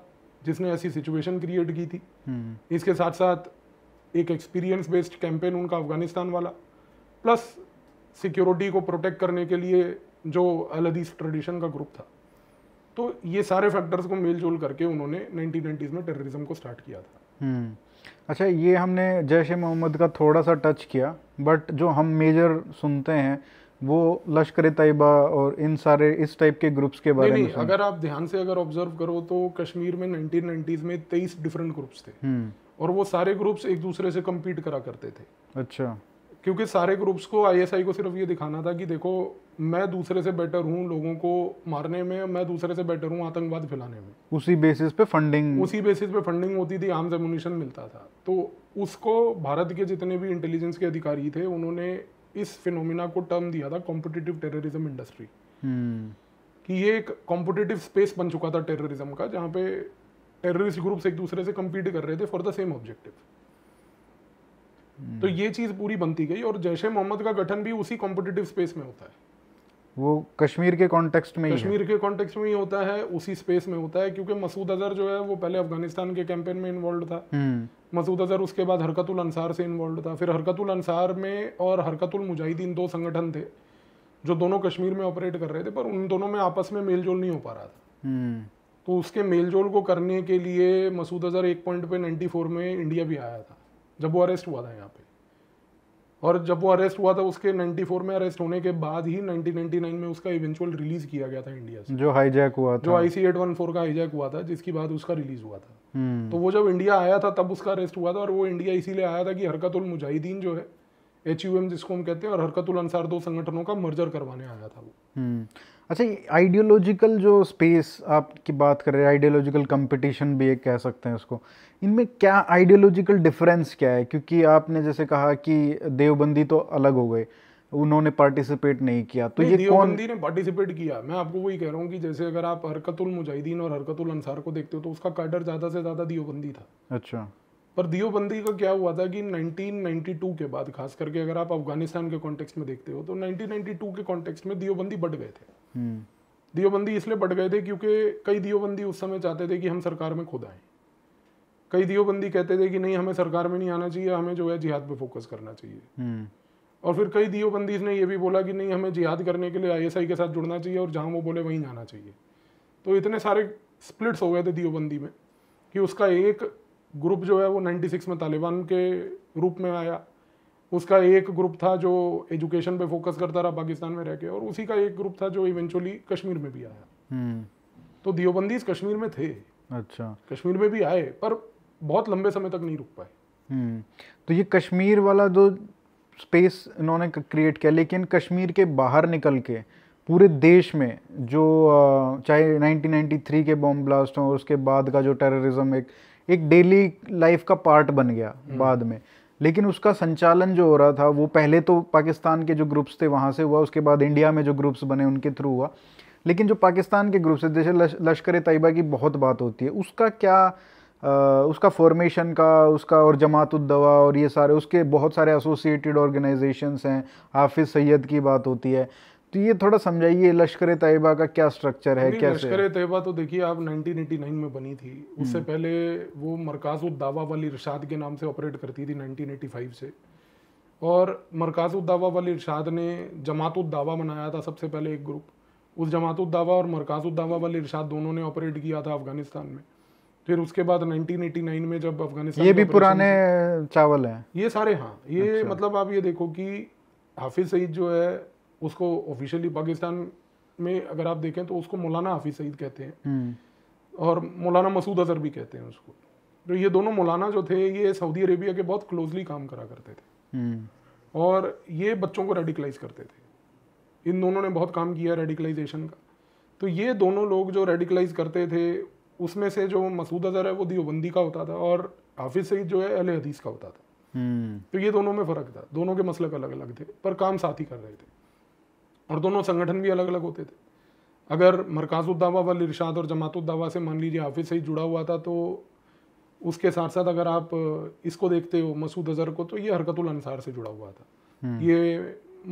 जिसने ऐसी सिचुएशन क्रिएट की थी हम्म। इसके साथ साथ एक एक्सपीरियंस बेस्ड कैंपेन उनका अफगानिस्तान वाला प्लस सिक्योरिटी को प्रोटेक्ट करने के लिए जो अदीस ट्रेडिशन का ग्रुप था तो ये सारे फैक्टर्स को मेल जोल करके उन्होंने नाइनटीन में टेररिज्म को स्टार्ट किया था हम्म। अच्छा ये हमने जैश मोहम्मद का थोड़ा सा टच किया बट जो हम मेजर सुनते हैं वो लश्कर तयबा और इन सारे इस टाइप के ग्रुप्स के बारे नहीं, में नहीं, अगर आप ध्यान से अगर ऑब्जर्व करो तो कश्मीर में 1990s में 23 डिफरेंट ग्रुप्स थे हम्म। और वो सारे ग्रुप्स एक दूसरे से कम्पीट करा करते थे अच्छा क्योंकि सारे ग्रुप्स को आईएसआई को सिर्फ ये दिखाना था कि देखो मैं दूसरे से बेटर हूँ लोगों को मारने में मैं दूसरे से बेटर हूँ आतंकवाद फैलाने में उसी बेसिस पे फंडिंग उसी बेसिस पे फंडिंग होती थी आर्म्स एमुनिशन मिलता था तो उसको भारत के जितने भी इंटेलिजेंस के अधिकारी थे उन्होंने इस फिनोमिना को टर्म दिया था कॉम्पिटिटिव टेररिज्म इंडस्ट्री कि ये एक कॉम्पिटिटिव स्पेस बन चुका था टेररिज्म का जहाँ पे टेररिस्ट ग्रुप्स एक दूसरे से कम्पीट कर रहे थे फॉर द सेम ऑब्जेक्टिव तो ये चीज़ पूरी बनती गई और जैश ए मोहम्मद का गठन भी उसी कॉम्पिटेटिव स्पेस में होता है वो कश्मीर के कॉन्टेक्स्ट में कश्मीर के कॉन्टेक्स्ट में ही होता है उसी स्पेस में होता है क्योंकि मसूद अजहर जो है वो पहले अफगानिस्तान के कैंपेन में इन्वॉल्व था हम्म। मसूद अजहर उसके बाद हरकतुल अंसार से इन्वॉल्व था फिर हरकतुल अंसार में और हरकतुल मुजाहिदीन दो संगठन थे जो दोनों कश्मीर में ऑपरेट कर रहे थे पर उन दोनों में आपस में मेलजोल नहीं हो पा रहा था हम्म। तो उसके मेलजोल को करने के लिए मसूद अजहर एक पॉइंट पे 94 में इंडिया भी आया था जब वो अरेस्ट हुआ था यहाँ पे और जब वो अरेस्ट हुआ था उसके 94 में अरेस्ट होने के बाद ही 1999 में उसका इवेंचुअल रिलीज किया गया था इंडिया से जो हाईजैक हुआ था जो आईसी 814 का हाईजैक हुआ था जिसकी बाद उसका रिलीज हुआ था हम्म। तो वो जब इंडिया आया था तब उसका अरेस्ट हुआ था और वो इंडिया इसीलिए आया था कि हरकत उल मुजाहिदीन जो है एच जिसको हम कहते हैं और हरकत उल अंसार दो संगठनों का मर्जर करवाने आया था वो हम्म। अच्छा आइडियोलॉजिकल जो स्पेस आप की बात कर रहे हैं आइडियोलॉजिकल कंपटीशन भी एक कह सकते हैं उसको इनमें क्या आइडियोलॉजिकल डिफरेंस क्या है क्योंकि आपने जैसे कहा कि देवबंदी तो अलग हो गए उन्होंने पार्टिसिपेट नहीं किया तो नहीं, ये कौन ने पार्टिसिपेट किया मैं आपको वही कह रहा हूँ कि जैसे अगर आप हरकतुल मुजाहिदीन और हरकतुल अंसार को देखते हो तो उसका कैडर ज़्यादा से ज़्यादा दियोबंदी था अच्छा पर दियोबंदी का क्या हुआ था कि 1992 के बाद खास करके अगर आप अफगानिस्तान के कॉन्टेक्स्ट में देखते हो तो 1992 के कॉन्टेक्स्ट में दियोबंदी बढ़ गए थे हम्म। दियोबंदी इसलिए बढ़ गए थे क्योंकि कई दियोबंदी उस समय चाहते थे कि हम सरकार में खुद आए कई दियोबंदी कहते थे कि नहीं हमें सरकार में नहीं आना चाहिए हमें जो है जिहाद पे फोकस करना चाहिए हम्म। और फिर कई दियोबंदी ने यह भी बोला कि नहीं हमें जिहाद करने के लिए आईएसआई के साथ जुड़ना चाहिए और जहां वो बोले वहीं जाना चाहिए तो इतने सारे स्प्लिट्स हो गए थे दियोबंदी में कि उसका एक ग्रुप जो है वो 96 में तालिबान के रूप में आया उसका एक ग्रुप था जो एजुकेशन पे फोकस करता रहा पाकिस्तान में रह के और उसी का एक ग्रुप था जो इवेंचुअली कश्मीर में भी आया हम्म। तो दियोबंदीज कश्मीर में थे अच्छा कश्मीर में भी आए पर बहुत लंबे समय तक नहीं रुक पाए हम्म। तो ये कश्मीर वाला जो स्पेस इन्होंने क्रिएट किया लेकिन कश्मीर के बाहर निकल के पूरे देश में जो चाहे 1993 के बॉम्ब ब्लास्ट हो उसके बाद का जो टेररिज्म एक एक डेली लाइफ का पार्ट बन गया हम्म। बाद में लेकिन उसका संचालन जो हो रहा था वो पहले तो पाकिस्तान के जो ग्रुप्स थे वहाँ से हुआ उसके बाद इंडिया में जो ग्रुप्स बने उनके थ्रू हुआ लेकिन जो पाकिस्तान के ग्रुप्स है जैसे लश, लश्कर तयबा की बहुत बात होती है उसका क्या आ, उसका फॉर्मेशन का उसका और जमात जमातुद्दवा और ये सारे उसके बहुत सारे एसोसिएटेड ऑर्गेनाइजेशंस हैं हाफिज़ सैयद की बात होती है तो ये थोड़ा समझाइए लश्कर तयबा का क्या स्ट्रक्चर है क्या लश्कर तयबा तो देखिए आप 1989 में बनी थी उससे हम्म। पहले वो मरकाज दावा वाली रिशाद के नाम से ऑपरेट करती थी 1985 से और मरकाज दावा वाली इरशाद ने जमात दावा बनाया था सबसे पहले एक ग्रुप उस जमात दावा और मरकाज दावा वाली इरशाद दोनों ने ऑपरेट किया था अफगानिस्तान में फिर उसके बाद 1989 में जब अफगानिस्तान ये भी पुराने चावल हैं ये सारे हाँ ये अच्छा। मतलब आप ये देखो कि हाफिज सईद जो है उसको ऑफिशियली पाकिस्तान में अगर आप देखें तो उसको मौलाना हाफिज सईद कहते हैं हम्म। और मौलाना मसूद अजहर भी कहते हैं उसको तो ये दोनों मौलाना जो थे ये सऊदी अरेबिया के बहुत क्लोजली काम करा करते थे हम्म। और ये बच्चों को रेडिकलाइज करते थे इन दोनों ने बहुत काम किया रेडिकलाइजेशन का तो ये दोनों लोग जो रेडिकलाइज करते थे उसमें से जो मसूद अजहर है वो दियोबंदी का होता था और हाफिज सईद जो है अल हदीस का होता था हम्म। तो ये दोनों में फ़र्क था दोनों के मसलक अलग अलग थे पर काम साथ ही कर रहे थे और दोनों संगठन भी अलग अलग होते थे अगर मरकाजुद्दावा वाल इरशाद और जमातुद्दावा से मान लीजिए हाफिज़ सही जुड़ा हुआ था तो उसके साथ साथ अगर आप इसको देखते हो मसूद अजहर को तो ये हरकतुल अनसार से जुड़ा हुआ था हम्म। ये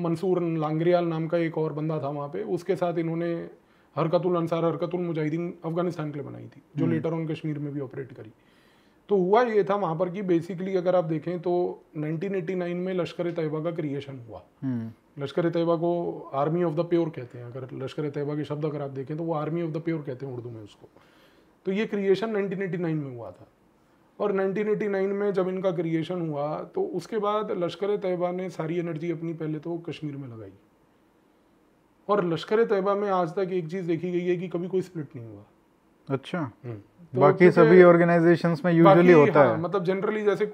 मंसूर लांगरियाल नाम का एक और बंदा था वहाँ पे उसके साथ इन्होंने हरकतुल अनसार हरकतुल मुजाहिदीन अफगानिस्तान के लिए बनाई थी जो हम्म। लेटर ऑन कश्मीर में भी ऑपरेट करी तो हुआ ये था वहाँ पर कि बेसिकली अगर आप देखें तो 1989 में लश्कर तयबा का क्रिएशन हुआ हम्म। लश्कर तयबा को आर्मी ऑफ द प्योर कहते हैं अगर लश्कर तयबा के शब्द अगर आप देखें तो वो आर्मी ऑफ द प्योर कहते हैं उर्दू में उसको तो ये क्रिएशन 1989 में हुआ था और 1989 में जब इनका क्रिएशन हुआ तो उसके बाद लश्कर तयबा ने सारी एनर्जी अपनी पहले तो कश्मीर में लगाई और लश्कर तयबा में आज तक एक चीज़ देखी गई है कि कभी कोई स्प्लिट नहीं हुआ अच्छा हम्म। तो बाकी सभी ऑर्गेनाइजेशंस में यूजुअली होता हाँ, है मतलब जनरली जैसे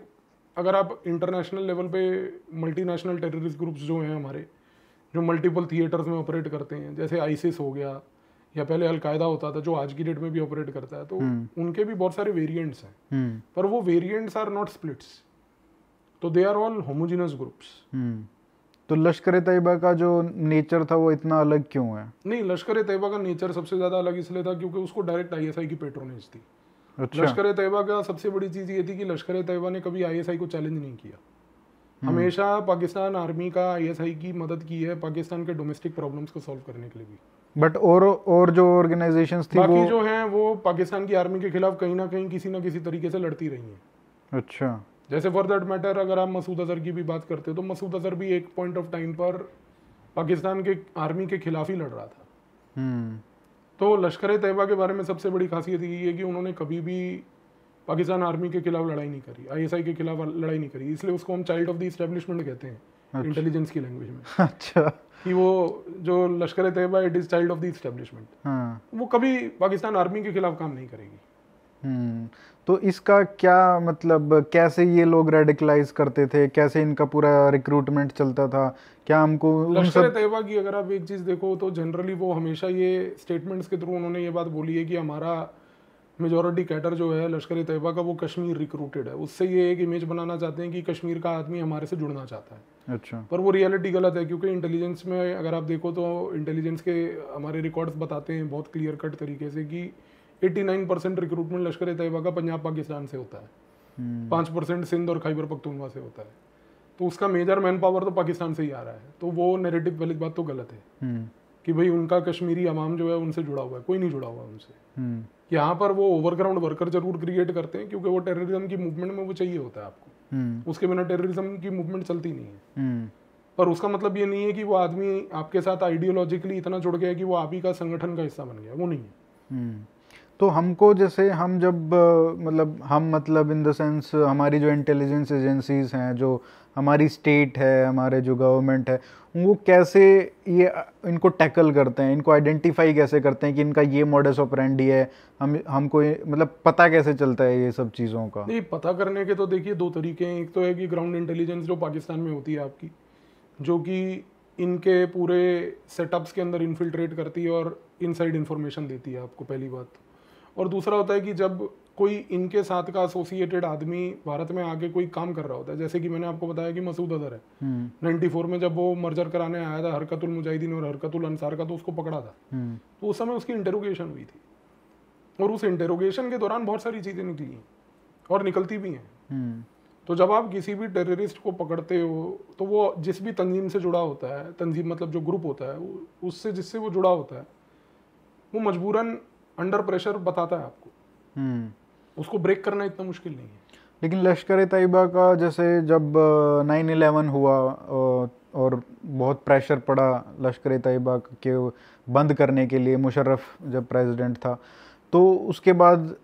अगर आप इंटरनेशनल लेवल पे मल्टीनेशनल टेररिस्ट ग्रुप्स जो हैं हमारे जो मल्टीपल थिएटर्स में ऑपरेट करते हैं जैसे आईसिस हो गया या पहले अलकायदा होता था जो आज की डेट में भी ऑपरेट करता है तो हम्म। उनके भी बहुत सारे वेरियंट्स हैं हम्म। पर वो वेरियंट्स आर नॉट स्प्लिट्स तो they are all homogeneous groups तो लश्कर तैयबा का जो नेचर था वो इतना अलग क्यों है नहीं लश्कर तैयबा का नेचर सबसे ज़्यादा अलग इसलिए था क्योंकि उसको डायरेक्ट आईएसआई की पेट्रोनेज थी अच्छा। लश्कर तैयबा का सबसे बड़ी चीज़ ये थी कि लश्कर तैयबा ने कभी आई को चैलेंज नहीं किया हम्म। हमेशा पाकिस्तान आर्मी का आई की मदद की है पाकिस्तान के डोमेस्टिक प्रॉब्लम्स को सॉल्व करने के लिए भी बट और और जो ऑर्गेनाइजेशन थी बाकी वो... जो हैं वो पाकिस्तान की आर्मी के खिलाफ कहीं ना कहीं किसी ना किसी तरीके से लड़ती रही हैं अच्छा जैसे फॉर दैट मैटर अगर आप मसूद अजहर की भी बात करते हो तो मसूद अजहर भी एक पॉइंट ऑफ टाइम पर पाकिस्तान के आर्मी के खिलाफ ही लड़ रहा था हम्म। तो लश्कर तयबा के बारे में सबसे बड़ी खासियत ये है कि उन्होंने कभी भी पाकिस्तान आर्मी के खिलाफ लड़ाई नहीं करी आईएसआई के खिलाफ लड़ाई नहीं करी इसलिए उसको हम चाइल्ड ऑफ द इस्टेब्लिशमेंट कहते हैं अच्छा। इंटेलिजेंस की लैंग्वेज में अच्छा कि वो जो Lashkar Taiba it is child of the establishment वो कभी पाकिस्तान आर्मी के खिलाफ काम नहीं करेगी हम्म। तो इसका क्या मतलब कैसे ये लोग रेडिकलाइज करते थे कैसे इनका पूरा रिक्रूटमेंट चलता था क्या हमको लश्कर तैयबा की अगर आप एक चीज़ देखो तो जनरली वो हमेशा ये स्टेटमेंट्स के थ्रू उन्होंने ये बात बोली है कि हमारा मेजोरिटी कैटर जो है लश्कर तैयबा का वो कश्मीर रिक्रूटेड है उससे ये एक इमेज बनाना चाहते हैं कि कश्मीर का आदमी हमारे से जुड़ना चाहता है अच्छा पर वो रियलिटी गलत है क्योंकि इंटेलिजेंस में अगर आप देखो तो इंटेलिजेंस के हमारे रिकॉर्ड्स बताते हैं बहुत क्लियर कट तरीके से कि 89 परसेंट रिक्रूटमेंट लश्कर तयबा का पंजाब पाकिस्तान से होता है हम्म। पाँच परसेंट सिंध और खैबर पख्तूनवा से होता है तो उसका मेजर मैन पावर तो पाकिस्तान से ही आ रहा है तो वो नेरेटिव वाली बात तो गलत है हम्म। कि भाई उनका कश्मीरी अवाम जो है उनसे जुड़ा हुआ है कोई नहीं जुड़ा हुआ उनसे हम्म। यहाँ पर वो ओवरग्राउंड वर्कर जरूर क्रिएट करते हैं क्योंकि वो टेररिज्म की मूवमेंट में वो चाहिए होता है आपको उसके बिना टेररिज्म की मूवमेंट चलती नहीं है पर उसका मतलब ये नहीं है कि वो आदमी आपके साथ आइडियोलॉजिकली इतना जुड़ गया कि वो आप ही का संगठन का हिस्सा बन गया वो नहीं है तो हमको जैसे हम जब मतलब हम मतलब इन द सेंस हमारी जो इंटेलिजेंस एजेंसीज हैं जो हमारी स्टेट है हमारे जो गवर्नमेंट है वो कैसे ये इनको टैकल करते हैं इनको आइडेंटिफाई कैसे करते हैं कि इनका ये मॉडल्स रेंडी है हम हमको मतलब पता कैसे चलता है ये सब चीज़ों का नहीं पता करने के तो देखिए दो तरीके हैं एक तो है कि ग्राउंड इंटेलिजेंस जो पाकिस्तान में होती है आपकी जो कि इनके पूरे सेटअप्स के अंदर इन्फिल्ट्रेट करती है और इनसाइड इन्फॉर्मेशन देती है आपको पहली बात और दूसरा होता है कि जब कोई इनके साथ का एसोसिएटेड आदमी भारत में आके कोई काम कर रहा होता है जैसे कि मैंने आपको बताया कि मसूद अजहर है हम्म। नाइन्टी फोर में जब वो मर्जर कराने आया था हरकत मुजाहिदीन और हरकतुल अंसार का तो उसको पकड़ा था हम्म। तो उस समय उसकी इंटेरोगेशन हुई थी और उस इंटेरोगेशन के दौरान बहुत सारी चीज़ें निकली और निकलती भी हैं हम्म। तो जब आप किसी भी टेररिस्ट को पकड़ते हो तो वो जिस भी तंजीम से जुड़ा होता है तंजीम मतलब जो ग्रुप होता है उससे जिससे वो जुड़ा होता है वो मजबूरन अंडर प्रेशर बताता है आपको हम्म। उसको ब्रेक करना इतना मुश्किल नहीं है लेकिन लश्कर तैयबा का जैसे जब नाइन इलेवन हुआ और बहुत प्रेशर पड़ा लश्कर तैयबा के बंद करने के लिए मुशर्रफ जब प्रेसिडेंट था तो उसके बाद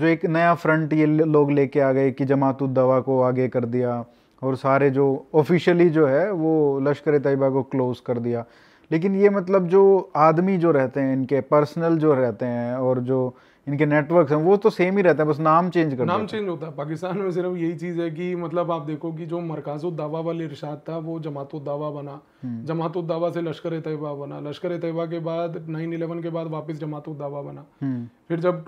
जो एक नया फ्रंट ये लोग लेके आ गए कि दवा को आगे कर दिया और सारे जो ऑफिशियली जो है वो लश्कर तैयबा को क्लोज़ कर दिया लेकिन ये मतलब जो आदमी जो रहते हैं इनके पर्सनल जो रहते हैं और जो इनके नेटवर्क हैं वो तो सेम ही रहते हैं बस नाम चेंज कर नाम चेंज होता है पाकिस्तान में सिर्फ यही चीज़ है कि मतलब आप देखो कि जो दावा वाले इर्शाद था वो दावा बना हम्म। दावा से लश्कर तयबा बना लश्कर तयबा के बाद नाइन इलेवन के बाद वापस दावा बना हम्म। फिर जब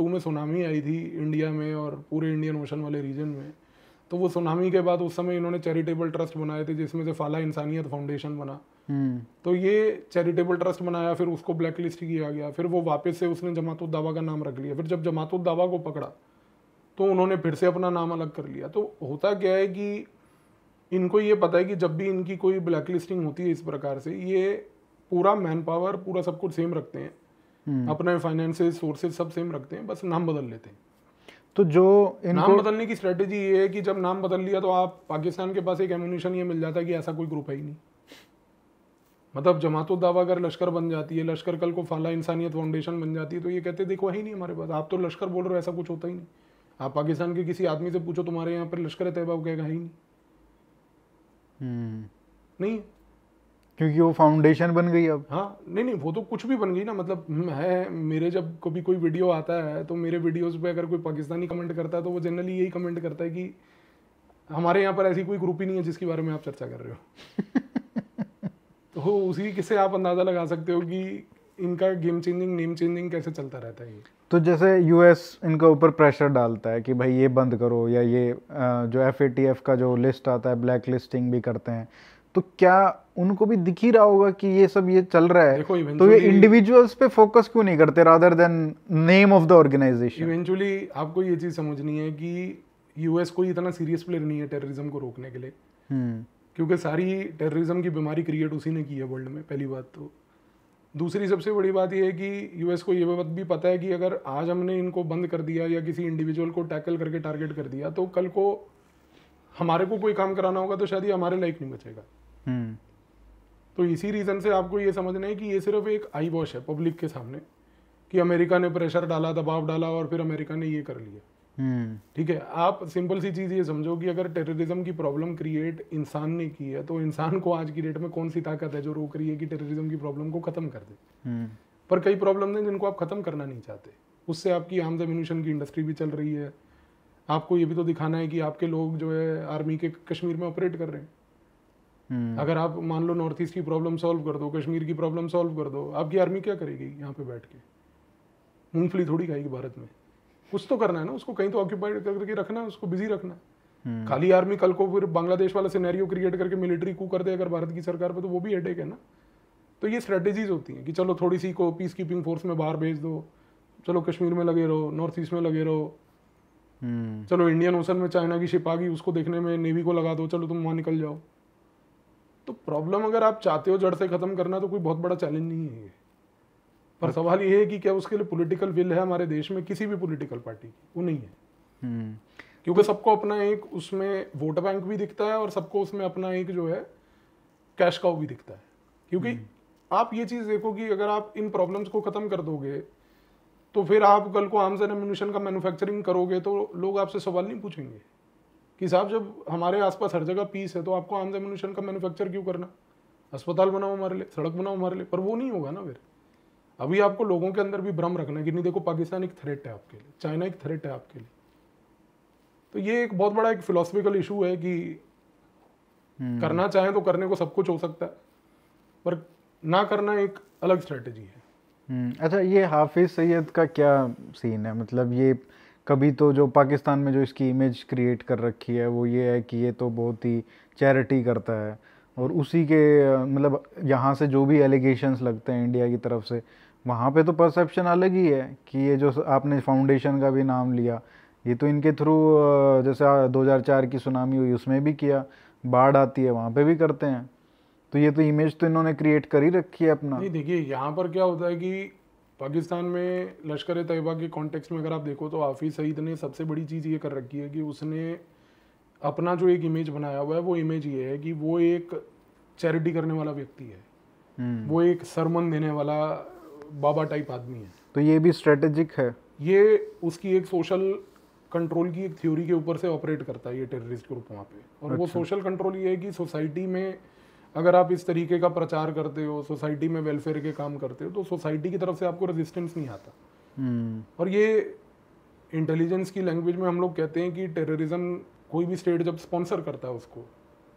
टू में सुनामी आई थी इंडिया में और पूरे इंडियन ओशन वाले रीजन में तो वो सुनामी के बाद उस समय इन्होंने चैरिटेबल ट्रस्ट बनाए थे जिसमें से फाला इंसानियत फाउंडेशन बना हम्म। तो ये चैरिटेबल ट्रस्ट बनाया फिर उसको ब्लैक लिस्ट किया गया फिर वो वापस से उसने जमात उद्दावा का नाम रख लिया फिर जब जमात उद्दावा को पकड़ा तो उन्होंने फिर से अपना नाम अलग कर लिया तो होता क्या है कि इनको ये पता है कि जब भी इनकी कोई ब्लैक लिस्टिंग होती है इस प्रकार से ये पूरा मैन पावर पूरा सब कुछ सेम रखते हैं हम्म। अपने फाइनेंसेस सोर्सेज सब सेम रखते हैं बस नाम बदल लेते हैं तो जो इनको नाम बदलने की स्ट्रेटेजी ये है कि जब नाम बदल लिया तो आप पाकिस्तान के पास एक एमुनेशन ये मिल जाता है कि ऐसा कोई ग्रुप है ही नहीं मतलब जमात दावा अगर लश्कर बन जाती है लश्कर कल को फाला इंसानियत फाउंडेशन बन जाती है तो ये कहते देखो है ही नहीं हमारे पास आप तो लश्कर बोल रहे हो ऐसा कुछ होता ही नहीं आप पाकिस्तान के किसी आदमी से पूछो तुम्हारे यहाँ पर लश्कर तैयबा कहेगा ही नहीं हम्म। नहीं क्योंकि वो फाउंडेशन बन गई अब हाँ नहीं नहीं वो तो कुछ भी बन गई ना मतलब है मेरे जब कभी कोई वीडियो आता है तो मेरे वीडियोस पे अगर कोई पाकिस्तानी कमेंट करता है तो वो जनरली यही कमेंट करता है कि हमारे यहाँ पर ऐसी कोई ग्रुप ही नहीं है जिसके बारे में आप चर्चा कर रहे हो तो उसी किससे आप अंदाज़ा लगा सकते हो कि इनका गेम चेंजिंग नेम चेंजिंग कैसे चलता रहता है तो जैसे यूएस इनका ऊपर प्रेशर डालता है कि भाई ये बंद करो या ये जो एफ का जो लिस्ट आता है ब्लैक लिस्टिंग भी करते हैं तो क्या उनको भी दिख ही रहा होगा कि ये सब ये चल रहा है तो ये इंडिविजुअल्स पे फोकस क्यों नहीं करते rather than name of the organisation eventually आपको ये चीज समझनी है कि यूएस कोई इतना सीरियस प्लेयर नहीं है टेररिज्म को रोकने के लिए हम्म। क्योंकि सारी टेररिज्म की बीमारी क्रिएट उसी ने की है वर्ल्ड में पहली बात तो दूसरी सबसे बड़ी बात यह है कि यूएस को ये बात भी पता है कि अगर आज हमने इनको बंद कर दिया या किसी इंडिविजुअल को टैकल करके टारगेट कर दिया तो कल को हमारे को कोई काम कराना होगा तो शायद ये हमारे लाइफ नहीं बचेगा हम्म। तो इसी रीज़न से आपको ये समझना है कि ये सिर्फ एक आई वॉश है पब्लिक के सामने कि अमेरिका ने प्रेशर डाला दबाव डाला और फिर अमेरिका ने ये कर लिया हम्म। ठीक है आप सिंपल सी चीज़ ये समझो कि अगर टेररिज्म की प्रॉब्लम क्रिएट इंसान ने की है तो इंसान को आज की डेट में कौन सी ताकत है जो रोक रही है कि टेररिज्म की प्रॉब्लम को ख़त्म कर दे हम्म। पर कई प्रॉब्लम है जिनको आप ख़त्म करना नहीं चाहते उससे आपकी आम एम्यूनिशन की इंडस्ट्री भी चल रही है आपको ये भी तो दिखाना है कि आपके लोग जो है आर्मी के कश्मीर में ऑपरेट कर रहे हैं हम्म। अगर आप मान लो नॉर्थ ईस्ट की प्रॉब्लम सॉल्व कर दो कश्मीर की प्रॉब्लम सॉल्व कर दो आपकी आर्मी क्या करेगी यहाँ पे बैठ के मूंगफली थोड़ी खाएगी भारत में कुछ तो करना है ना उसको कहीं तो ऑक्यूपाइड करके रखना है उसको बिजी रखना है हम्म। खाली आर्मी कल को फिर बांग्लादेश वाला सिनेरियो क्रिएट करके मिलिट्री कू कर दे अगर भारत की सरकार पर तो वो भी हेडेक है ना तो ये स्ट्रेटेजीज होती हैं कि चलो थोड़ी सी को पीस कीपिंग फोर्स में बाहर भेज दो चलो कश्मीर में लगे रहो नॉर्थ ईस्ट में लगे रहो हम्म। चलो इंडियन ओशन में चाइना की शिप आ गई उसको देखने में नेवी को लगा दो चलो तुम वहाँ निकल जाओ तो प्रॉब्लम अगर आप चाहते हो जड़ से ख़त्म करना तो कोई बहुत बड़ा चैलेंज नहीं है पर अच्छा। सवाल ये है कि क्या उसके लिए पॉलिटिकल विल है हमारे देश में किसी भी पॉलिटिकल पार्टी की वो नहीं है हम्म। क्योंकि तो- सबको अपना एक उसमें वोट बैंक भी दिखता है और सबको उसमें अपना एक जो है कैश काउ भी दिखता है क्योंकि हम्म। आप ये चीज़ देखो कि अगर आप इन प्रॉब्लम्स को ख़त्म कर दोगे तो फिर आप कल को आर्म्स एंड एम्यूनिशन का मैन्युफैक्चरिंग करोगे तो लोग आपसे सवाल नहीं पूछेंगे कि साहब जब हमारे आसपास हर जगह पीस है तो आपको आर्म्स एमुनेशन का मैन्युफैक्चर क्यों करना अस्पताल बनाओ हमारे लिए सड़क बनाओ हमारे लिए पर वो नहीं होगा ना फिर अभी आपको लोगों के अंदर भी भ्रम रखना है कि नहीं देखो पाकिस्तान एक थ्रेट है आपके लिए चाइना एक थ्रेट है आपके लिए तो ये एक बहुत बड़ा एक फिलोसफिकल इशू है कि हम्म। करना चाहें तो करने को सब कुछ हो सकता है पर ना करना एक अलग स्ट्रेटजी है हम्म। अच्छा ये हाफिज सैयद का क्या सीन है मतलब ये कभी तो जो पाकिस्तान में जो इसकी इमेज क्रिएट कर रखी है वो ये है कि ये तो बहुत ही चैरिटी करता है और उसी के मतलब यहाँ से जो भी एलिगेशंस लगते हैं इंडिया की तरफ से वहाँ पे तो परसेप्शन अलग ही है कि ये जो आपने फाउंडेशन का भी नाम लिया ये तो इनके थ्रू जैसे 2004 की सुनामी हुई उसमें भी किया बाढ़ आती है वहाँ पे भी करते हैं तो ये तो इमेज तो इन्होंने क्रिएट कर ही रखी है अपना नहीं देखिए यहाँ पर क्या होता है कि पाकिस्तान में लश्कर तयबा के कॉन्टेक्स्ट में अगर आप देखो तो हाफिज़ सईद ने सबसे बड़ी चीज़ ये कर रखी है कि उसने अपना जो एक इमेज बनाया हुआ है वो इमेज ये है कि वो एक चैरिटी करने वाला व्यक्ति है हम्म। वो एक सरमन देने वाला बाबा टाइप आदमी है तो ये भी स्ट्रेटेजिक है ये उसकी एक सोशल कंट्रोल की एक थ्योरी के ऊपर से ऑपरेट करता है ये टेररिस्ट ग्रुप वहाँ पे और अच्छा। वो सोशल कंट्रोल ये है कि सोसाइटी में अगर आप इस तरीके का प्रचार करते हो सोसाइटी में वेलफेयर के काम करते हो तो सोसाइटी की तरफ से आपको रेजिस्टेंस नहीं आता हम्म। और ये इंटेलिजेंस की लैंग्वेज में हम लोग कहते हैं कि टेररिज्म कोई भी स्टेट जब स्पॉन्सर करता है उसको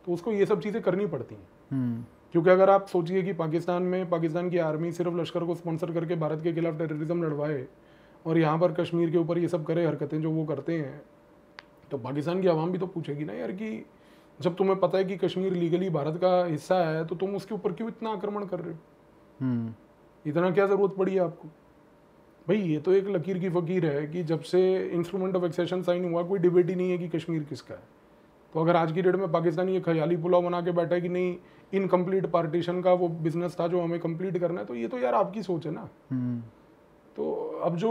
तो उसको ये सब चीज़ें करनी पड़ती हैं हम्म। क्योंकि अगर आप सोचिए कि पाकिस्तान में पाकिस्तान की आर्मी सिर्फ लश्कर को स्पॉन्सर करके भारत के खिलाफ टेररिज्म लड़वाए और यहाँ पर कश्मीर के ऊपर ये सब करे हरकतें जो वो करते हैं तो पाकिस्तान की आवाम भी तो पूछेगी ना यार कि जब तुम्हें पता है कि कश्मीर लीगली भारत का हिस्सा है तो तुम उसके ऊपर क्यों इतना आक्रमण कर रहे हो हम्म। इतना क्या ज़रूरत पड़ी है आपको भाई ये तो एक लकीर की फ़कीर है कि जब से इंस्ट्रूमेंट ऑफ एक्सेशन साइन हुआ कोई डिबेट ही नहीं है कि कश्मीर किसका है तो अगर आज की डेट में पाकिस्तान ये ख्याली पुलाव बना के बैठा है कि नहीं इनकम्प्लीट पार्टीशन का वो बिजनेस था जो हमें कंप्लीट करना है तो ये तो यार आपकी सोच है ना हम्म। तो अब जो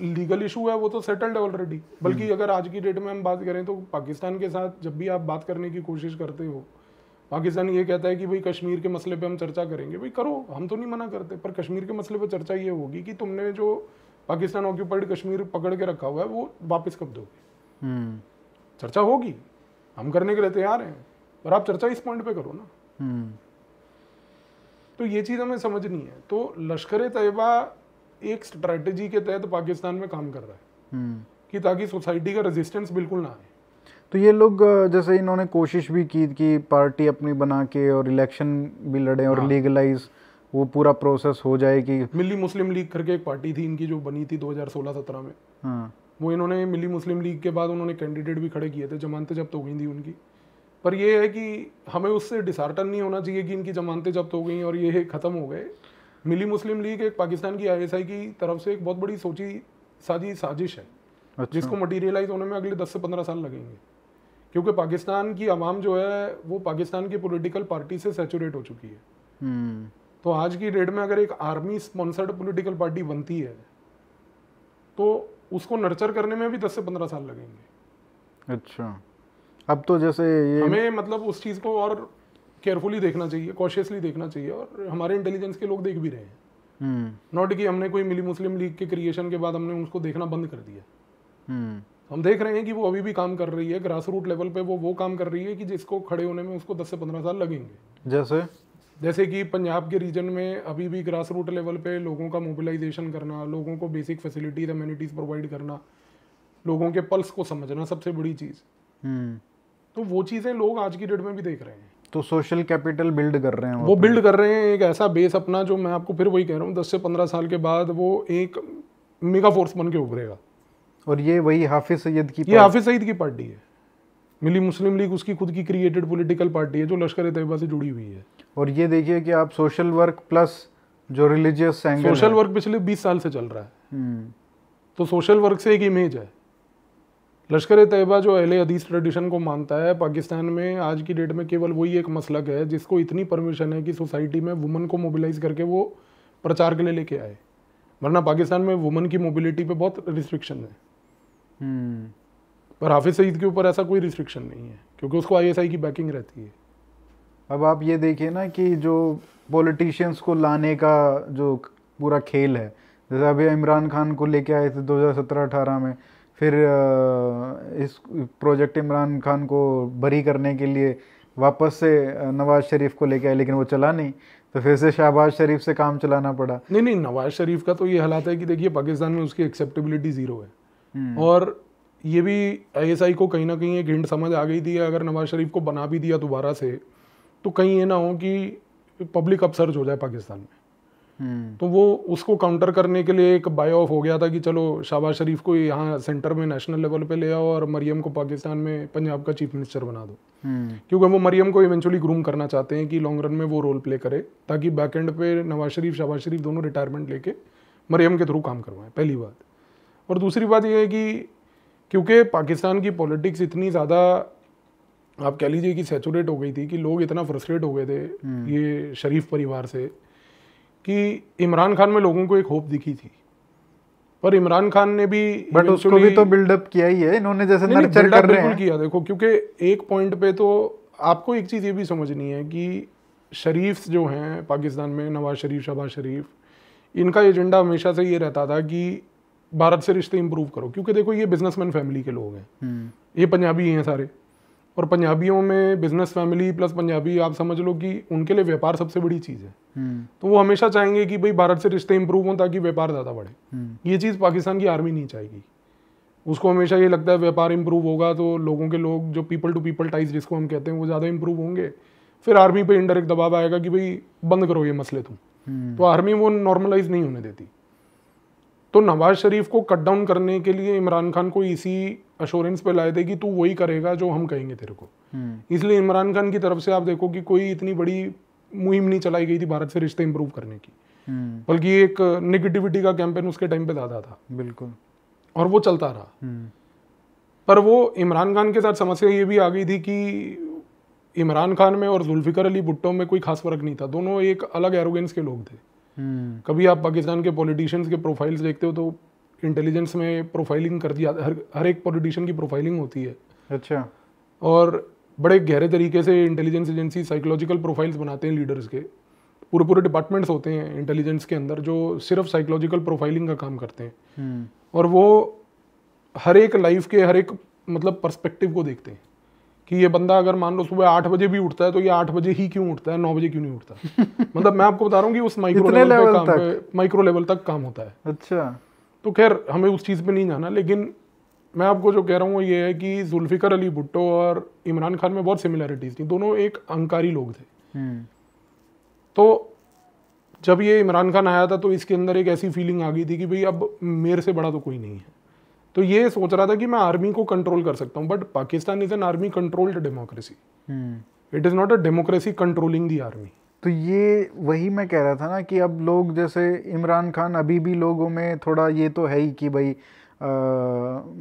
लीगल इशू है वो तो सेटल्ड है ऑलरेडी बल्कि हम्म. अगर आज की डेट में हम बात करें तो पाकिस्तान के साथ जब भी आप बात करने की कोशिश करते हो पाकिस्तान ये कहता है कि भाई कश्मीर के मसले पे हम चर्चा करेंगे भाई करो हम तो नहीं मना करते पर कश्मीर के मसले पे चर्चा ये होगी कि तुमने जो पाकिस्तान ऑक्यूपाइड कश्मीर पकड़ के रखा हुआ है वो वापस कब दोगे हम्म. चर्चा होगी हम करने के लिए तैयार हैं पर आप चर्चा इस पॉइंट पे करो ना हम्म. तो ये चीज़ हमें समझनी है तो लश्कर तयबा एक स्ट्रेटेजी के तहत पाकिस्तान में काम कर रहा है हम्म। कि ताकि सोसाइटी का रेजिस्टेंस बिल्कुल ना आए तो ये लोग जैसे इन्होंने कोशिश भी की कि पार्टी अपनी बना के और इलेक्शन भी लड़े और लीगलाइज हाँ। वो पूरा प्रोसेस हो जाए कि मिली मुस्लिम लीग करके एक पार्टी थी इनकी जो बनी थी 2016-17 में हाँ। वो इन्होंने मिली मुस्लिम लीग के बाद उन्होंने कैंडिडेट भी खड़े किए थे जमानतें जब्त हो गई थी उनकी पर यह है कि हमें उससे डिसार्टन नहीं होना चाहिए कि इनकी जमानतें जब्त हो गई और ये ख़त्म हो गए मिली मुस्लिम लीग एक पाकिस्तान की आईएसआई की तरफ से एक बहुत बड़ी सोची साजी साजिश है अच्छा। जिसको मटीरियलाइज होने में अगले दस से पंद्रह साल लगेंगे क्योंकि पाकिस्तान की आवाम जो है वो पाकिस्तान की पॉलिटिकल पार्टी से सेचुरेट हो चुकी है हम्म। तो आज की डेट में अगर एक आर्मी स्पॉन्सर्ड पॉलिटिकल पार्टी बनती है तो उसको नर्चर करने में भी दस से पंद्रह साल लगेंगे अच्छा अब तो जैसे ये हमें मतलब उस चीज़ को और केयरफुली देखना चाहिए कॉशियसली देखना चाहिए और हमारे इंटेलिजेंस के लोग देख भी रहे हैं नॉट हम्म। कि हमने कोई मिली मुस्लिम लीग के क्रिएशन के बाद हमने उसको देखना बंद कर दिया हम्म। हम देख रहे हैं कि वो अभी भी काम कर रही है ग्रास रूट लेवल पे वो वो काम कर रही है कि जिसको खड़े होने में उसको दस से पंद्रह साल लगेंगे जैसे जैसे कि पंजाब के रीजन में अभी भी ग्रास रूट लेवल पे लोगों का मोबिलाइजेशन करना लोगों को बेसिक फैसिलिटीज अम्यूनिटीज़ प्रोवाइड करना लोगों के पल्स को समझना सबसे बड़ी चीज़ हम्म। तो वो चीज़ें लोग आज की डेट में भी देख रहे हैं तो सोशल कैपिटल बिल्ड कर रहे हैं वो बिल्ड कर रहे हैं एक ऐसा बेस अपना जो मैं आपको फिर वही कह रहा हूँ दस से पंद्रह साल के बाद वो एक मेगा फोर्स बन के उभरेगा और ये वही हाफिज सैयद की ये हाफिज सईद की पार्टी है मिली मुस्लिम लीग उसकी खुद की क्रिएटेड पॉलिटिकल पार्टी है जो लश्कर तैयबा से जुड़ी हुई है और ये देखिए कि आप सोशल वर्क प्लस जो रिलीजियस सोशल वर्क पिछले बीस साल से चल रहा है हम्म। तो सोशल वर्क से एक इमेज है लश्कर तैयबा जो अहले हदीस ट्रेडिशन को मानता है पाकिस्तान में आज की डेट में केवल वही एक मसलक है जिसको इतनी परमिशन है कि सोसाइटी में वुमन को मोबिलाइज करके वो प्रचार के लिए लेके आए वरना पाकिस्तान में वुमन की मोबिलिटी पे बहुत रिस्ट्रिक्शन है हम्म। पर हाफिज सईद के ऊपर ऐसा कोई रिस्ट्रिक्शन नहीं है क्योंकि उसको आईएसआई की बैकिंग रहती है अब आप ये देखिए ना कि जो पॉलिटिशियंस को लाने का जो पूरा खेल है जैसे अभी इमरान खान को लेके आए थे 2017-18 में फिर इस प्रोजेक्ट इमरान खान को बरी करने के लिए वापस से नवाज शरीफ को लेके आए लेकिन वो चला नहीं तो फिर से शहबाज शरीफ से काम चलाना पड़ा नहीं नहीं नवाज शरीफ का तो ये हालात है कि देखिए पाकिस्तान में उसकी एक्सेप्टेबिलिटी ज़ीरो है हम्म। और ये भी आई को कहीं ना कहीं एक हिंड समझ आ गई थी अगर नवाज शरीफ को बना भी दिया दोबारा से तो कहीं ये ना हो कि पब्लिक अपसर्च हो जाए पाकिस्तान में हम्म। तो वो उसको काउंटर करने के लिए एक बाय ऑफ हो गया था कि चलो शाबाज शरीफ को यहाँ सेंटर में नेशनल लेवल पे ले आओ और मरियम को पाकिस्तान में पंजाब का चीफ मिनिस्टर बना दो हम्म। क्योंकि वो मरियम को इवेंचुअली ग्रूम करना चाहते हैं कि लॉन्ग रन में वो रोल प्ले करे ताकि बैक एंड पे नवाज शरीफ शाबाज शरीफ दोनों रिटायरमेंट लेके मरियम के थ्रू काम करवाएं पहली बात और दूसरी बात यह है कि क्योंकि पाकिस्तान की पॉलिटिक्स इतनी ज़्यादा आप कह लीजिए कि सेचुरेट हो गई थी कि लोग इतना फ्रस्ट्रेट हो गए थे हम्म। ये शरीफ परिवार से कि इमरान खान में लोगों को एक होप दिखी थी पर इमरान खान ने भी बट उसको भी तो बिल्डअप किया ही है इन्होंने जैसे नहीं, नर्चर कर रहे हैं किया देखो क्योंकि एक पॉइंट पे तो आपको एक चीज़ ये भी समझनी है कि शरीफ जो हैं पाकिस्तान में नवाज शरीफ शहबाज शरीफ इनका एजेंडा हमेशा से ये रहता था कि भारत से रिश्ते इम्प्रूव करो क्योंकि देखो ये बिजनेसमैन फैमिली के लोग हैं हम्म। ये पंजाबी हैं सारे और पंजाबियों में बिजनेस फैमिली प्लस पंजाबी आप समझ लो कि उनके लिए व्यापार सबसे बड़ी चीज़ है हम्म। तो वो हमेशा चाहेंगे कि भाई भारत से रिश्ते इंप्रूव हों ताकि व्यापार ज़्यादा बढ़े हम्म। ये चीज़ पाकिस्तान की आर्मी नहीं चाहेगी उसको हमेशा ये लगता है व्यापार इंप्रूव होगा तो लोगों के लोग जो पीपल टू पीपल टाइज जिसको हम कहते हैं वो ज़्यादा इंप्रूव होंगे फिर आर्मी पर इनडायरेक्ट दबाव आएगा कि भाई बंद करो ये मसले तुम हम्म। तो आर्मी वो नॉर्मलाइज नहीं होने देती तो नवाज शरीफ को कट डाउन करने के लिए इमरान खान को इसी अश्योरेंस पे लाए थे कि तू वही करेगा जो हम कहेंगे तेरे को हम्म। इसलिए इमरान खान की तरफ से आप देखो कि कोई इतनी बड़ी मुहिम नहीं चलाई गई थी भारत से रिश्ते इम्प्रूव करने की हम्म। बल्कि एक निगेटिविटी का कैंपेन उसके टाइम पे दादा था बिल्कुल और वो चलता रहा हम्म। पर वो इमरान खान के साथ समस्या ये भी आ गई थी कि इमरान खान में और जुल्फिकर अली भुट्टो में कोई खास फर्क नहीं था दोनों एक अलग एरोगेंस के लोग थे कभी आप पाकिस्तान के पॉलिटिशियंस के प्रोफाइल्स देखते हो तो इंटेलिजेंस में प्रोफाइलिंग कर दिया हर हर एक पॉलिटिशियन की प्रोफाइलिंग होती है अच्छा और बड़े गहरे तरीके से इंटेलिजेंस एजेंसी साइकोलॉजिकल प्रोफाइल्स बनाते हैं लीडर्स के पूरे पूरे डिपार्टमेंट्स होते हैं इंटेलिजेंस के अंदर जो सिर्फ साइकोलॉजिकल प्रोफाइलिंग का काम करते हैं हम्म। और वो हर एक लाइफ के हर एक मतलब पर्सपेक्टिव को देखते हैं कि ये बंदा अगर मान लो सुबह आठ बजे भी उठता है तो ये आठ बजे ही क्यों उठता है नौ बजे क्यों नहीं उठता मतलब मैं आपको बता रहा हूँ कि उस माइक्रो लेवल, लेवल काम माइक्रो लेवल तक काम होता है अच्छा तो खैर हमें उस चीज़ पे नहीं जाना लेकिन मैं आपको जो कह रहा हूँ वो ये है कि जुल्फ़िकर अली भुट्टो और इमरान खान में बहुत सिमिलैरिटीज़ थी दोनों एक अहंकारी लोग थे हम्म। तो जब ये इमरान खान आया था तो इसके अंदर एक ऐसी फीलिंग आ गई थी कि भाई अब मेरे से बड़ा तो कोई नहीं है तो ये सोच रहा था कि मैं आर्मी को कंट्रोल कर सकता हूँ but Pakistan is an army controlled democracy it is not a democracy controlling the army तो ये वही मैं कह रहा था ना कि अब लोग जैसे इमरान खान अभी भी लोगों में थोड़ा ये तो है ही कि भाई आ,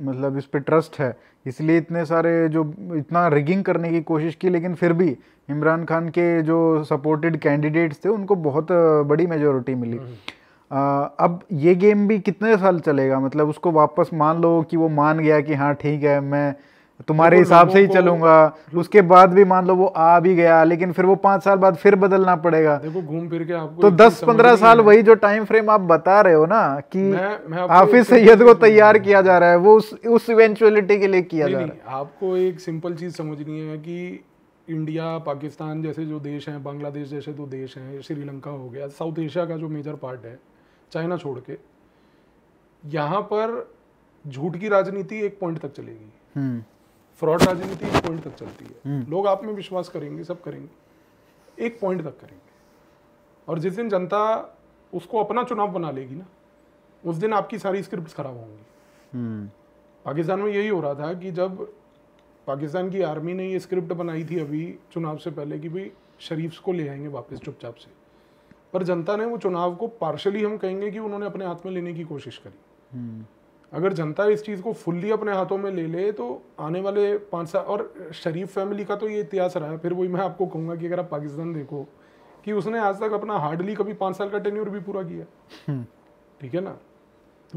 मतलब इस पर ट्रस्ट है इसलिए इतने सारे जो इतना रिगिंग करने की कोशिश की लेकिन फिर भी इमरान खान के जो सपोर्टेड कैंडिडेट्स थे उनको बहुत बड़ी मेजोरिटी मिली आ, हम्म। अब ये गेम भी कितने साल चलेगा मतलब उसको वापस मान लो कि वो मान गया कि हाँ ठीक है मैं तुम्हारे हिसाब से ही चलूंगा उसके बाद भी मान लो वो आ भी गया लेकिन फिर वो पांच साल बाद फिर बदलना पड़ेगा देखो घूम फिर के आपको तो दस पंद्रह साल वही जो टाइम फ्रेम आप बता रहे हो ना कि हाफिज सैयद को तैयार किया जा रहा है वो उस इवेंचुअलिटी के लिए किया जा रहा है आपको एक सिंपल चीज समझनी है कि इंडिया पाकिस्तान जैसे जो देश हैं बांग्लादेश जैसे जो तो देश हैं श्रीलंका हो गया साउथ एशिया का जो मेजर पार्ट है चाइना छोड़ के यहाँ पर झूठ की राजनीति एक पॉइंट तक चलेगी हम्म। फ्रॉड राजनीति एक पॉइंट तक चलती है हम्म। लोग आप में विश्वास करेंगे सब करेंगे एक पॉइंट तक करेंगे और जिस दिन जनता उसको अपना चुनाव बना लेगी ना उस दिन आपकी सारी स्क्रिप्ट खराब होंगी हम्म। पाकिस्तान में यही हो रहा था कि जब पाकिस्तान की आर्मी ने ये स्क्रिप्ट बनाई थी अभी चुनाव से पहले कि भाई शरीफ को ले आएंगे वापस चुपचाप से पर जनता ने वो चुनाव को पार्शली हम कहेंगे कि उन्होंने अपने हाथ में लेने की कोशिश करी हम्म। अगर जनता इस चीज़ को फुल्ली अपने हाथों में ले ले तो आने वाले पाँच साल और शरीफ फैमिली का तो ये इतिहास रहा है फिर वही मैं आपको कहूँगा कि अगर आप पाकिस्तान देखो कि उसने आज तक अपना हार्डली कभी पाँच साल का टेन्यूर भी पूरा किया हम्म। ठीक है ना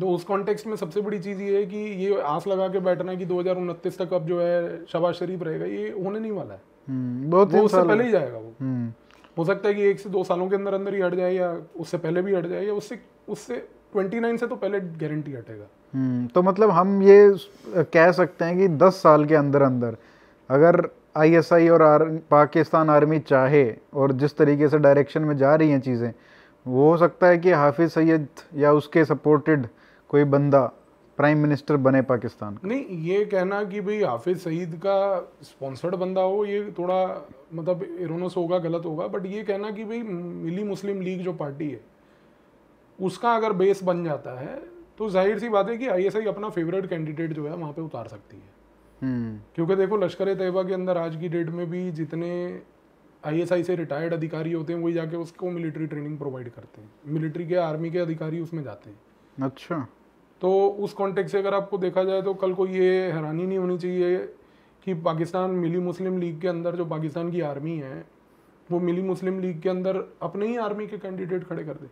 तो उस कॉन्टेक्स्ट में सबसे बड़ी चीज़ ये है कि ये आस लगा के बैठना कि दो तक अब जो है शबाज शरीफ रहेगा ये होने नहीं वाला है हम्म, बहुत वो उससे पहले ही जाएगा वो हम्म। हो सकता है कि एक से दो सालों के अंदर अंदर ही हट जाए या उससे पहले भी हट जाए या उससे उससे ट्वेंटी नाइन से तो पहले गारंटी हटेगा हम्म, तो मतलब हम ये कह सकते हैं कि दस साल के अंदर अंदर अगर आईएसआई और आर, पाकिस्तान आर्मी चाहे और जिस तरीके से डायरेक्शन में जा रही हैं चीज़ें वो हो सकता है कि हाफिज़ सैयद या उसके सपोर्टेड कोई बंदा प्राइम मिनिस्टर बने पाकिस्तान नहीं ये कहना कि भाई हाफिज सईद का स्पॉन्सर्ड बंदा हो ये थोड़ा मतलब एरोनस होगा गलत होगा बट ये कहना कि भाई मिली मुस्लिम लीग जो पार्टी है उसका अगर बेस बन जाता है तो जाहिर सी बात है कि आईएसआई अपना फेवरेट कैंडिडेट जो है वहाँ पे उतार सकती है हम्म। क्योंकि देखो लश्कर तैयबा के अंदर आज की डेट में भी जितने आईएसआई से रिटायर्ड अधिकारी होते हैं वही जाके उसको मिलिट्री ट्रेनिंग प्रोवाइड करते हैं मिलिट्री के आर्मी के अधिकारी उसमें जाते हैं अच्छा तो उस कॉन्टेक्ट से अगर आपको देखा जाए तो कल को ये हैरानी नहीं होनी चाहिए कि पाकिस्तान मिली मुस्लिम लीग के अंदर जो पाकिस्तान की आर्मी है वो मिली मुस्लिम लीग के अंदर अपने ही आर्मी के कैंडिडेट खड़े कर दे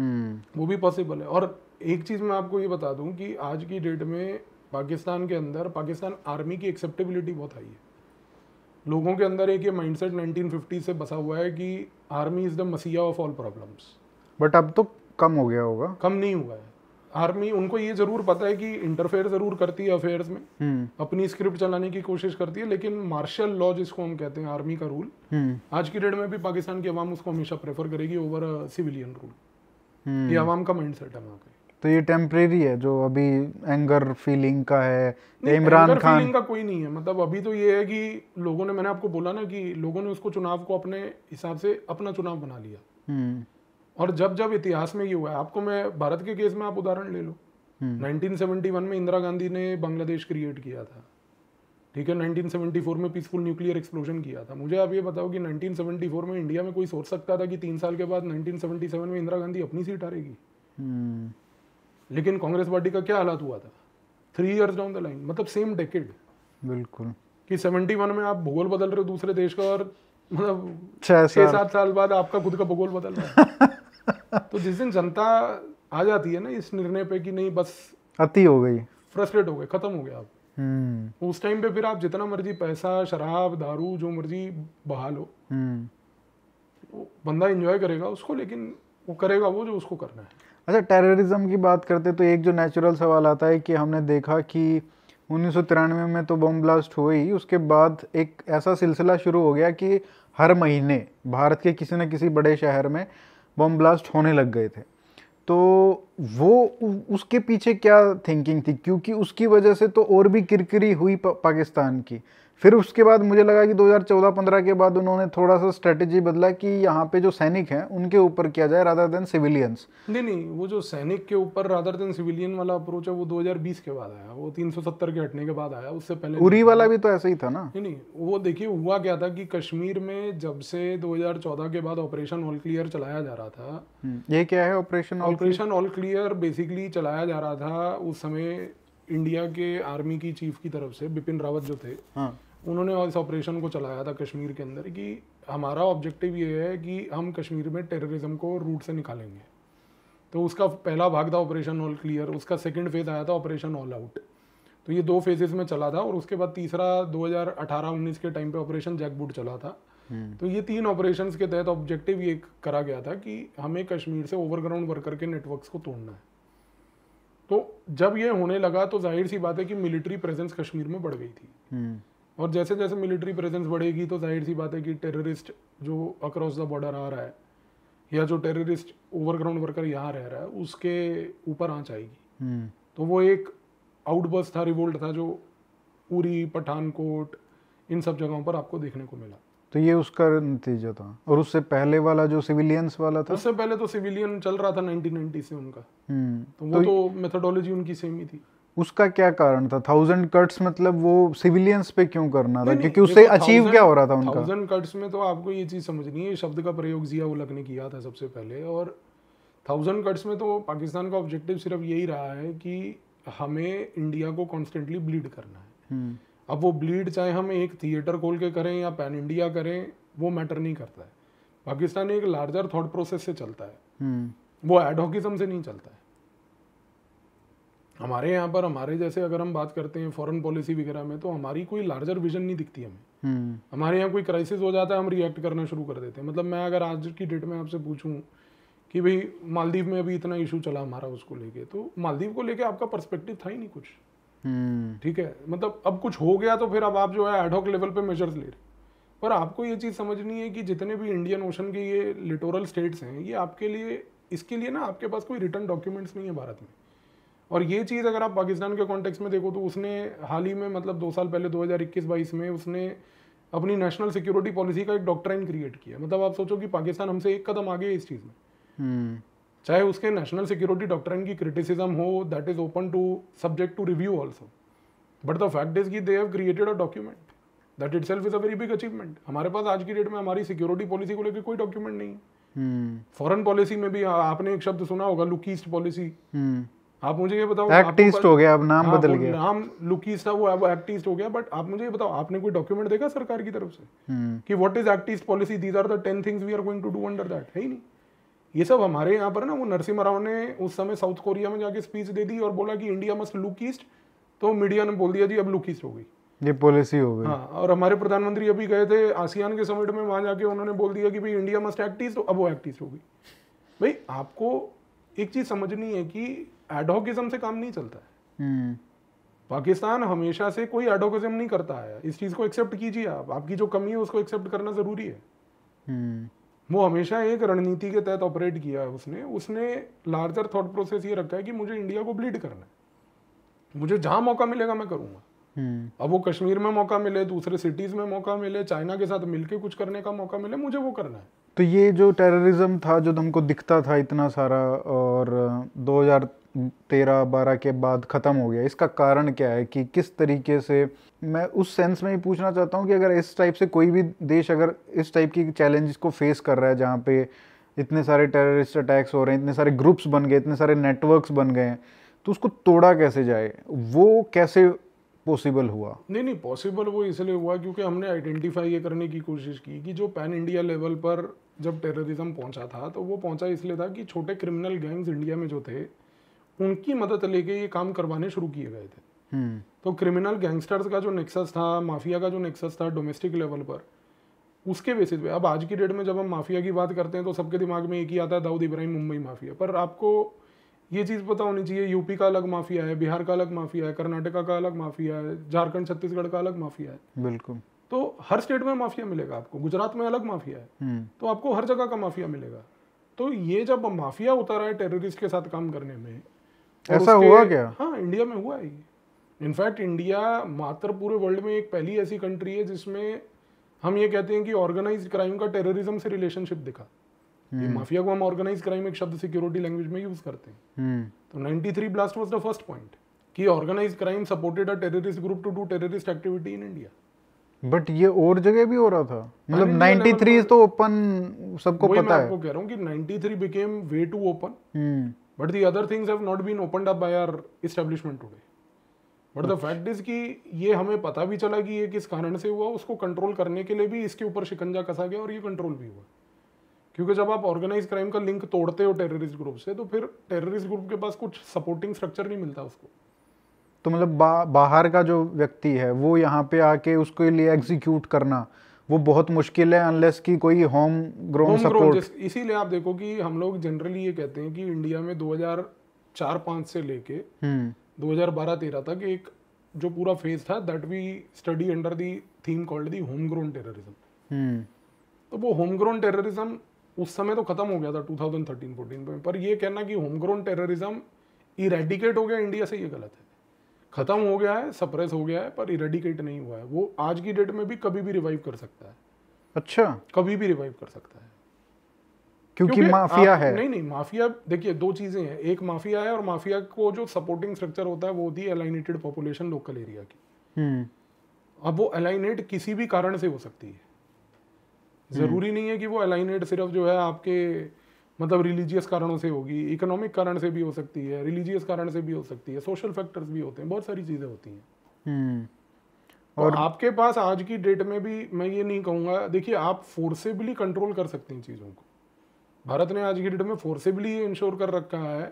हम्म। वो भी पॉसिबल है और एक चीज़ मैं आपको ये बता दूं कि आज की डेट में पाकिस्तान के अंदर पाकिस्तान आर्मी की एक्सेप्टेबिलिटी बहुत हाई है लोगों के अंदर एक ये माइंडसेट 1950 से बसा हुआ है कि आर्मी इज़ द मसीहा ऑफ ऑल प्रॉब्लम्स बट अब तो कम हो गया होगा कम नहीं हुआ है आर्मी उनको ये ज़रूर पता है कि इंटरफेयर ज़रूर करती है अफेयर्स में हम्म। अपनी स्क्रिप्ट चलाने की कोशिश करती है लेकिन मार्शल लॉ जिसको हम कहते हैं आर्मी का रूल हम्म। आज की डेट में भी पाकिस्तान की आवाम उसको हमेशा प्रेफर करेगी ओवर सिविलियन रूल ये आवाम का माइंड सेट है वहाँ पे तो ये टेम्परेरी है जो अभी एंगर फीलिंग का है इमरान खान का कोई नहीं है मतलब अभी तो ये है कि लोगों ने मैंने आपको बोला ना कि लोगों ने उसको चुनाव को अपने हिसाब से अपना चुनाव बना लिया हम्म। और जब जब इतिहास में ये हुआ है आपको मैं भारत के केस में आप उदाहरण ले लो 1971 हम्म। में इंदिरा गांधी ने बांग्लादेश क्रिएट किया था ठीक है 1974 में पीसफुल न्यूक्लियर एक्सप्लोजन किया था मुझे आप ये बताओ कि 1974 में इंडिया में कोई सोच सकता था कि तीन साल के बाद 1977 में इंदिरा गांधी अपनी सीट हारेगी हम्म। लेकिन कांग्रेस पार्टी का क्या हालात हुआ था three years down the line मतलब सेम डेकेड बिल्कुल कि सेवेंटी वन में आप भूगोल बदल रहे हो दूसरे देश का और मतलब छह सात साल बाद आपका खुद का भूगोल बदल रहा है तो जिस दिन जनता आ जाती है ना इस निर्णय पे कि नहीं बस अति हो गई फ्रस्ट्रेट हो गए खत्म हो गए आप Hmm. उस टाइम पे फिर आप जितना मर्जी पैसा शराब दारू जो मर्जी बहा लो hmm. बंदा एंजॉय करेगा उसको लेकिन वो करेगा वो जो उसको करना है अच्छा टेररिज्म की बात करते तो एक जो नेचुरल सवाल आता है कि हमने देखा कि उन्नीस में तो बम ब्लास्ट हुए ही उसके बाद एक ऐसा सिलसिला शुरू हो गया कि हर महीने भारत के किसी न किसी बड़े शहर में बम ब्लास्ट होने लग गए थे तो वो उसके पीछे क्या थिंकिंग थी क्योंकि उसकी वजह से तो और भी किरकिरी हुई पा, पाकिस्तान की फिर उसके बाद मुझे लगा कि 2014-15 के बाद उन्होंने थोड़ा सा स्ट्रेटेजी बदला कि यहाँ पे जो सैनिक हैं उनके ऊपर किया जाए रादर देन सिविलियंस नहीं नहीं वो जो सैनिक के ऊपर रादर देन सिविलियन वाला अप्रोच है वो 2020 के बाद आया वो 370 के हटने के बाद आया उससे पहले उरी वाला भी तो ऐसा ही था ना नहीं नहीं वो देखिए हुआ क्या था कि कश्मीर में जब से दो के बाद ऑपरेशन ऑल क्लियर चलाया जा रहा था हम्म, ये क्या है operation operation all clear basically चलाया जा रहा था उस समय इंडिया के आर्मी की चीफ की तरफ से बिपिन रावत जो थे हाँ उन्होंने इस ऑपरेशन को चलाया था कश्मीर के अंदर कि हमारा ऑब्जेक्टिव ये है कि हम कश्मीर में टेररिज्म को रूट से निकालेंगे तो उसका पहला भाग था ऑपरेशन ऑल क्लियर उसका सेकंड फेज़ आया था ऑपरेशन ऑल आउट तो ये दो फेजेस में चला था और उसके बाद तीसरा 2018-19 के टाइम पे ऑपरेशन जैकबुट चला था हम्म। तो ये तीन ऑपरेशन के तहत ऑब्जेक्टिव ये करा गया था कि हमें कश्मीर से ओवरग्राउंड वर्कर के नेटवर्क्स को तोड़ना है तो जब ये होने लगा तो जाहिर सी बात है कि मिलिट्री प्रेजेंस कश्मीर में बढ़ गई थी हम्म। और जैसे जैसे मिलिट्री प्रेजेंस बढ़ेगी तो जाहिर सी बात है कि टेररिस्ट जो अक्रॉस द बॉर्डर आ रहा है या जो टेररिस्ट ओवरग्राउंड वर्कर यहाँ रह रहा है उसके ऊपर आँच आएगी हम्म। तो वो एक आउटबर्स था रिवोल्ट था जो पूरी पठानकोट इन सब जगहों पर आपको देखने को मिला तो ये उसका नतीजा था और उससे पहले वाला जो सिविलियंस वाला था उससे पहले तो सिविलियन चल रहा था 1990 से उनका हम्म। तो, तो वो तो, तो मेथोडोलॉजी उनकी सेम ही थी उसका क्या कारण था थाउजेंड कट्स मतलब वो सिविलियंस पे क्यों करना था क्योंकि उससे अचीव क्या हो रहा था उनका थाउजेंड कट्स में तो आपको ये चीज़ समझनी है शब्द का प्रयोग जिया उलक ने किया था सबसे पहले और थाउजेंड कट्स में तो पाकिस्तान का ऑब्जेक्टिव सिर्फ यही रहा है कि हमें इंडिया को कॉन्स्टेंटली ब्लीड करना है हम्म। अब वो ब्लीड चाहे हम एक थिएटर खोल के करें या पैन इंडिया करें वो मैटर नहीं करता है पाकिस्तान एक लार्जर थॉट प्रोसेस से चलता है हम्म। वो एडोकिज्म से नहीं चलता है हमारे यहाँ पर हमारे जैसे अगर हम बात करते हैं फॉरेन पॉलिसी वगैरह में तो हमारी कोई लार्जर विजन नहीं दिखती हमें हम्म। हमारे यहाँ कोई क्राइसिस हो जाता है हम रिएक्ट करना शुरू कर देते हैं मतलब मैं अगर आज की डेट में आपसे पूछूँ कि भाई मालदीव में अभी इतना इशू चला हमारा उसको लेके तो मालदीव को लेके आपका पर्सपेक्टिव था ही नहीं कुछ हम्म। ठीक है मतलब अब कुछ हो गया तो फिर अब आप जो है एडहॉक लेवल पे मेजर्स ले रहे पर आपको ये चीज़ समझनी है कि जितने भी इंडियन ओशन के ये लिटोरल स्टेट्स हैं ये आपके लिए इसके लिए ना आपके पास कोई रिटर्न डॉक्यूमेंट्स नहीं है भारत में और ये चीज़ अगर आप पाकिस्तान के कॉन्टेक्स्ट में देखो तो उसने हाल ही में मतलब दो साल पहले 2021-22 में उसने अपनी नेशनल सिक्योरिटी पॉलिसी का एक डॉक्ट्राइन क्रिएट किया मतलब आप सोचो कि पाकिस्तान हमसे एक कदम आगे है इस चीज़ में हम्म। चाहे उसके नेशनल सिक्योरिटी डॉक्ट्राइन की क्रिटिसिज्म हो that is open to subject to review also but the fact is कि they have created a document that itself is a very big achievement हमारे पास आज की डेट में हमारी सिक्योरिटी पॉलिसी को लेकर कोई डॉक्यूमेंट नहीं है फॉरन हम्म। पॉलिसी में भी आपने एक शब्द सुना होगा लुकीस्ट हम्म। पॉलिसी आप मुझे ये बताओ एक्टिस्ट हो गया अब नाम हाँ, बदल गया नाम लुकीस था वो अब एक्टिस्ट हो गया बट आप मुझे ये बताओ आपने कोई डॉक्यूमेंट देखा सरकार की तरफ से हम्म। कि what is act east policy these are the ten things we are going to do under that है ही नहीं ये सब हमारे यहाँ पर ना वो नरसिम्हा राव ने उस समय साउथ कोरिया में जाके स्पीच दे दी और बोला कि इंडिया मस्ट लुक ईस्ट तो मीडिया ने बोल दिया जी अब लुक ईस्ट हो गई ये पॉलिसी हो गई हाँ और हमारे प्रधानमंत्री अभी गए थे आसियान के समिट में वहां जाके उन्होंने बोल दिया कि भाई इंडिया मस्ट एक्ट ईस्ट तो अब वो एक्ट ईस्ट हो गई भाई आपको एक चीज समझनी है कि एडोकिज्म से काम नहीं चलता है हम्म। पाकिस्तान हमेशा से कोई एडोकिज्म नहीं करता है इस चीज़ को एक्सेप्ट कीजिए आप आपकी जो कमी है उसको एक्सेप्ट करना ज़रूरी है हम्म। वो हमेशा एक रणनीति के तहत ऑपरेट किया है उसने उसने लार्जर थॉट प्रोसेस ये रखा है कि मुझे इंडिया को ब्लीड करना है मुझे जहां मौका मिलेगा मैं करूंगा हम्म। अब वो कश्मीर में मौका मिले दूसरे सिटीज में मौका मिले चाइना के साथ मिलके कुछ करने का मौका मिले मुझे वो करना है तो ये जो टेररिज्म था जो हमको दिखता था इतना सारा और तेरह बारह के बाद ख़त्म हो गया इसका कारण क्या है कि किस तरीके से मैं उस सेंस में ही पूछना चाहता हूँ कि अगर इस टाइप से कोई भी देश अगर इस टाइप की चैलेंजेस को फेस कर रहा है जहाँ पे इतने सारे टेररिस्ट अटैक्स हो रहे हैं इतने सारे ग्रुप्स बन गए इतने सारे नेटवर्क्स बन गए हैं तो उसको तोड़ा कैसे जाए वो कैसे पॉसिबल हुआ नहीं नहीं पॉसिबल वो इसलिए हुआ क्योंकि हमने आइडेंटिफाई ये करने की कोशिश की कि जो पैन इंडिया लेवल पर जब टेररिज्म पहुंचा था तो वो पहुंचा इसलिए था कि छोटे क्रिमिनल गैंग्स इंडिया में जो थे उनकी मदद लेके ये काम करवाने शुरू किए गए थे हम्म। तो क्रिमिनल गैंगस्टर्स का जो नेक्सस था माफिया का जो नेक्सस था डोमेस्टिक लेवल पर उसके बेसिस पे अब आज की डेट में जब हम माफिया की बात करते हैं तो सबके दिमाग में एक ही आता है दाऊद इब्राहिम मुंबई माफिया पर आपको ये चीज़ पता होनी चाहिए यूपी का अलग माफिया है बिहार का अलग माफिया है कर्नाटका का अलग माफिया है झारखंड छत्तीसगढ़ का अलग माफिया है बिल्कुल तो हर स्टेट में माफिया मिलेगा आपको गुजरात में अलग माफिया है हम्म। तो आपको हर जगह का माफिया मिलेगा तो ये जब माफिया रहा है टेररिस्ट के साथ काम करने में ऐसा हुआ क्या हाँ इंडिया में हुआ है इनफैक्ट इंडिया मात्र पूरे वर्ल्ड में एक पहली ऐसी कंट्री है जिसमें हम ये कहते हैं कि ऑर्गेनाइज क्राइम का टेररिज्म से रिलेशनशिप दिखा ये माफिया हम्म। को हम ऑर्गेनाइज क्राइम एक शब्द सिक्योरिटी लैंग्वेज में यूज करते हैं हम्म। तो 93 blast was the first point कि organise crime supported a terrorist group to do terrorist activity in India but ये और जगह भी हो रहा था मतलब 93 तो ओपन सबको पता है मैं आपको कह रहा हूं कि 93 became way to open but the other things have not been opened up by our establishment today but the fact is कि ये हमें पता भी चला कि ये किस कारण से हुआ उसको कंट्रोल करने के लिए भी इसके ऊपर शिकंजा कसा गया और ये कंट्रोल भी हुआ क्योंकि जब आप ऑर्गेनाइज क्राइम का लिंक तोड़ते हो टेररिस्ट ग्रुप से तो फिर टेररिस्ट ग्रुप के पास कुछ सपोर्टिंग स्ट्रक्चर नहीं मिलता उसको तो मतलब बा, बाहर का जो व्यक्ति है वो यहाँ पे आके उसके लिए एग्जीक्यूट करना वो बहुत मुश्किल है अनलेस कि कोई होम ग्रोन सपोर्ट इसीलिए आप देखो कि हम लोग जनरली ये कहते हैं कि इंडिया में 2004-5 से लेके 2012-13 हम्म। तक एक जो पूरा फेज था that we study under the theme called the home grown terrorism तो वो होम ग्रोन टेररिज्म उस समय तो खत्म हो गया था 2013-14 में पर ये कहना कि होम ग्रोन टेररिज्म इरेडिकेट हो गया इंडिया से ये गलत है ख़त्म हो गया है सप्रेस हो गया है पर इरेडिकेट नहीं हुआ है वो आज की डेट में भी कभी भी रिवाइव कर सकता है अच्छा कभी भी रिवाइव कर सकता है क्योंकि, क्योंकि माफिया है नहीं नहीं माफिया देखिए दो चीज़ें हैं एक माफिया है और माफिया को जो सपोर्टिंग स्ट्रक्चर होता है वो होती है अलाइनेटेड पॉपुलेशन लोकल एरिया की हम्म। अब वो अलाइनेट किसी भी कारण से हो सकती है ज़रूरी हम्म। नहीं है कि वो अलाइनेट सिर्फ जो है आपके मतलब रिलीजियस कारणों से होगी इकोनॉमिक कारण से भी हो सकती है रिलीजियस कारण से भी हो सकती है सोशल फैक्टर्स भी होते हैं बहुत सारी चीज़ें होती हैं हम्म। तो और तो आपके पास आज की डेट में भी मैं ये नहीं कहूँगा देखिए आप फोर्सेबली कंट्रोल कर सकते हैं चीज़ों को भारत ने आज की डेट में फोर्सेबली ये इंश्योर कर रखा है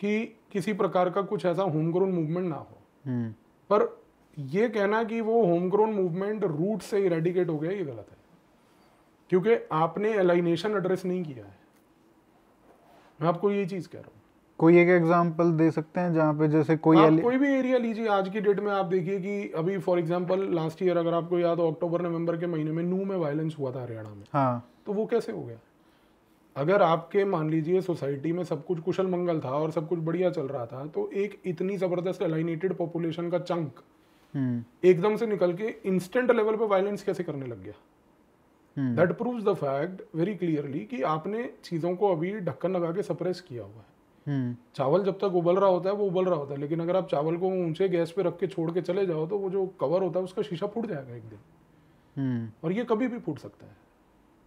कि किसी प्रकार का कुछ ऐसा होम ग्रोन मूवमेंट ना हो हम्म। पर ये कहना कि वो होम ग्रोन मूवमेंट रूट से इरेडिकेट हो गया ये गलत है क्योंकि आपने एलाइनेशन एड्रेस नहीं किया है मैं आपको यही चीज़ कह रहा हूँ कोई एक एग्जाम्पल दे सकते हैं जहाँ पे जैसे कोई आप कोई भी एरिया लीजिए आज की डेट में आप देखिए कि अभी फॉर एग्जाम्पल लास्ट ईयर अगर आपको याद हो अक्टूबर नवंबर के महीने में नू में वायलेंस हुआ था हरियाणा में हाँ तो वो कैसे हो गया अगर आपके मान लीजिए सोसाइटी में सब कुछ कुशल मंगल था और सब कुछ बढ़िया चल रहा था तो एक इतनी ज़बरदस्त अलाइनेटेड पॉपुलेशन का चंक हम्म। एकदम से निकल के इंस्टेंट लेवल पर वायलेंस कैसे करने लग गया that prove the fact very clearly कि आपने चीज़ों को अभी ढक्कन लगा के सप्रेस किया हुआ है Hmm. चावल जब तक उबल रहा होता है वो उबल रहा होता है लेकिन अगर आप चावल को ऊंचे गैस पे रख के छोड़ के चले जाओ तो वो जो कवर होता है उसका शीशा फूट जाएगा एक दिन hmm. और ये कभी भी फूट सकता है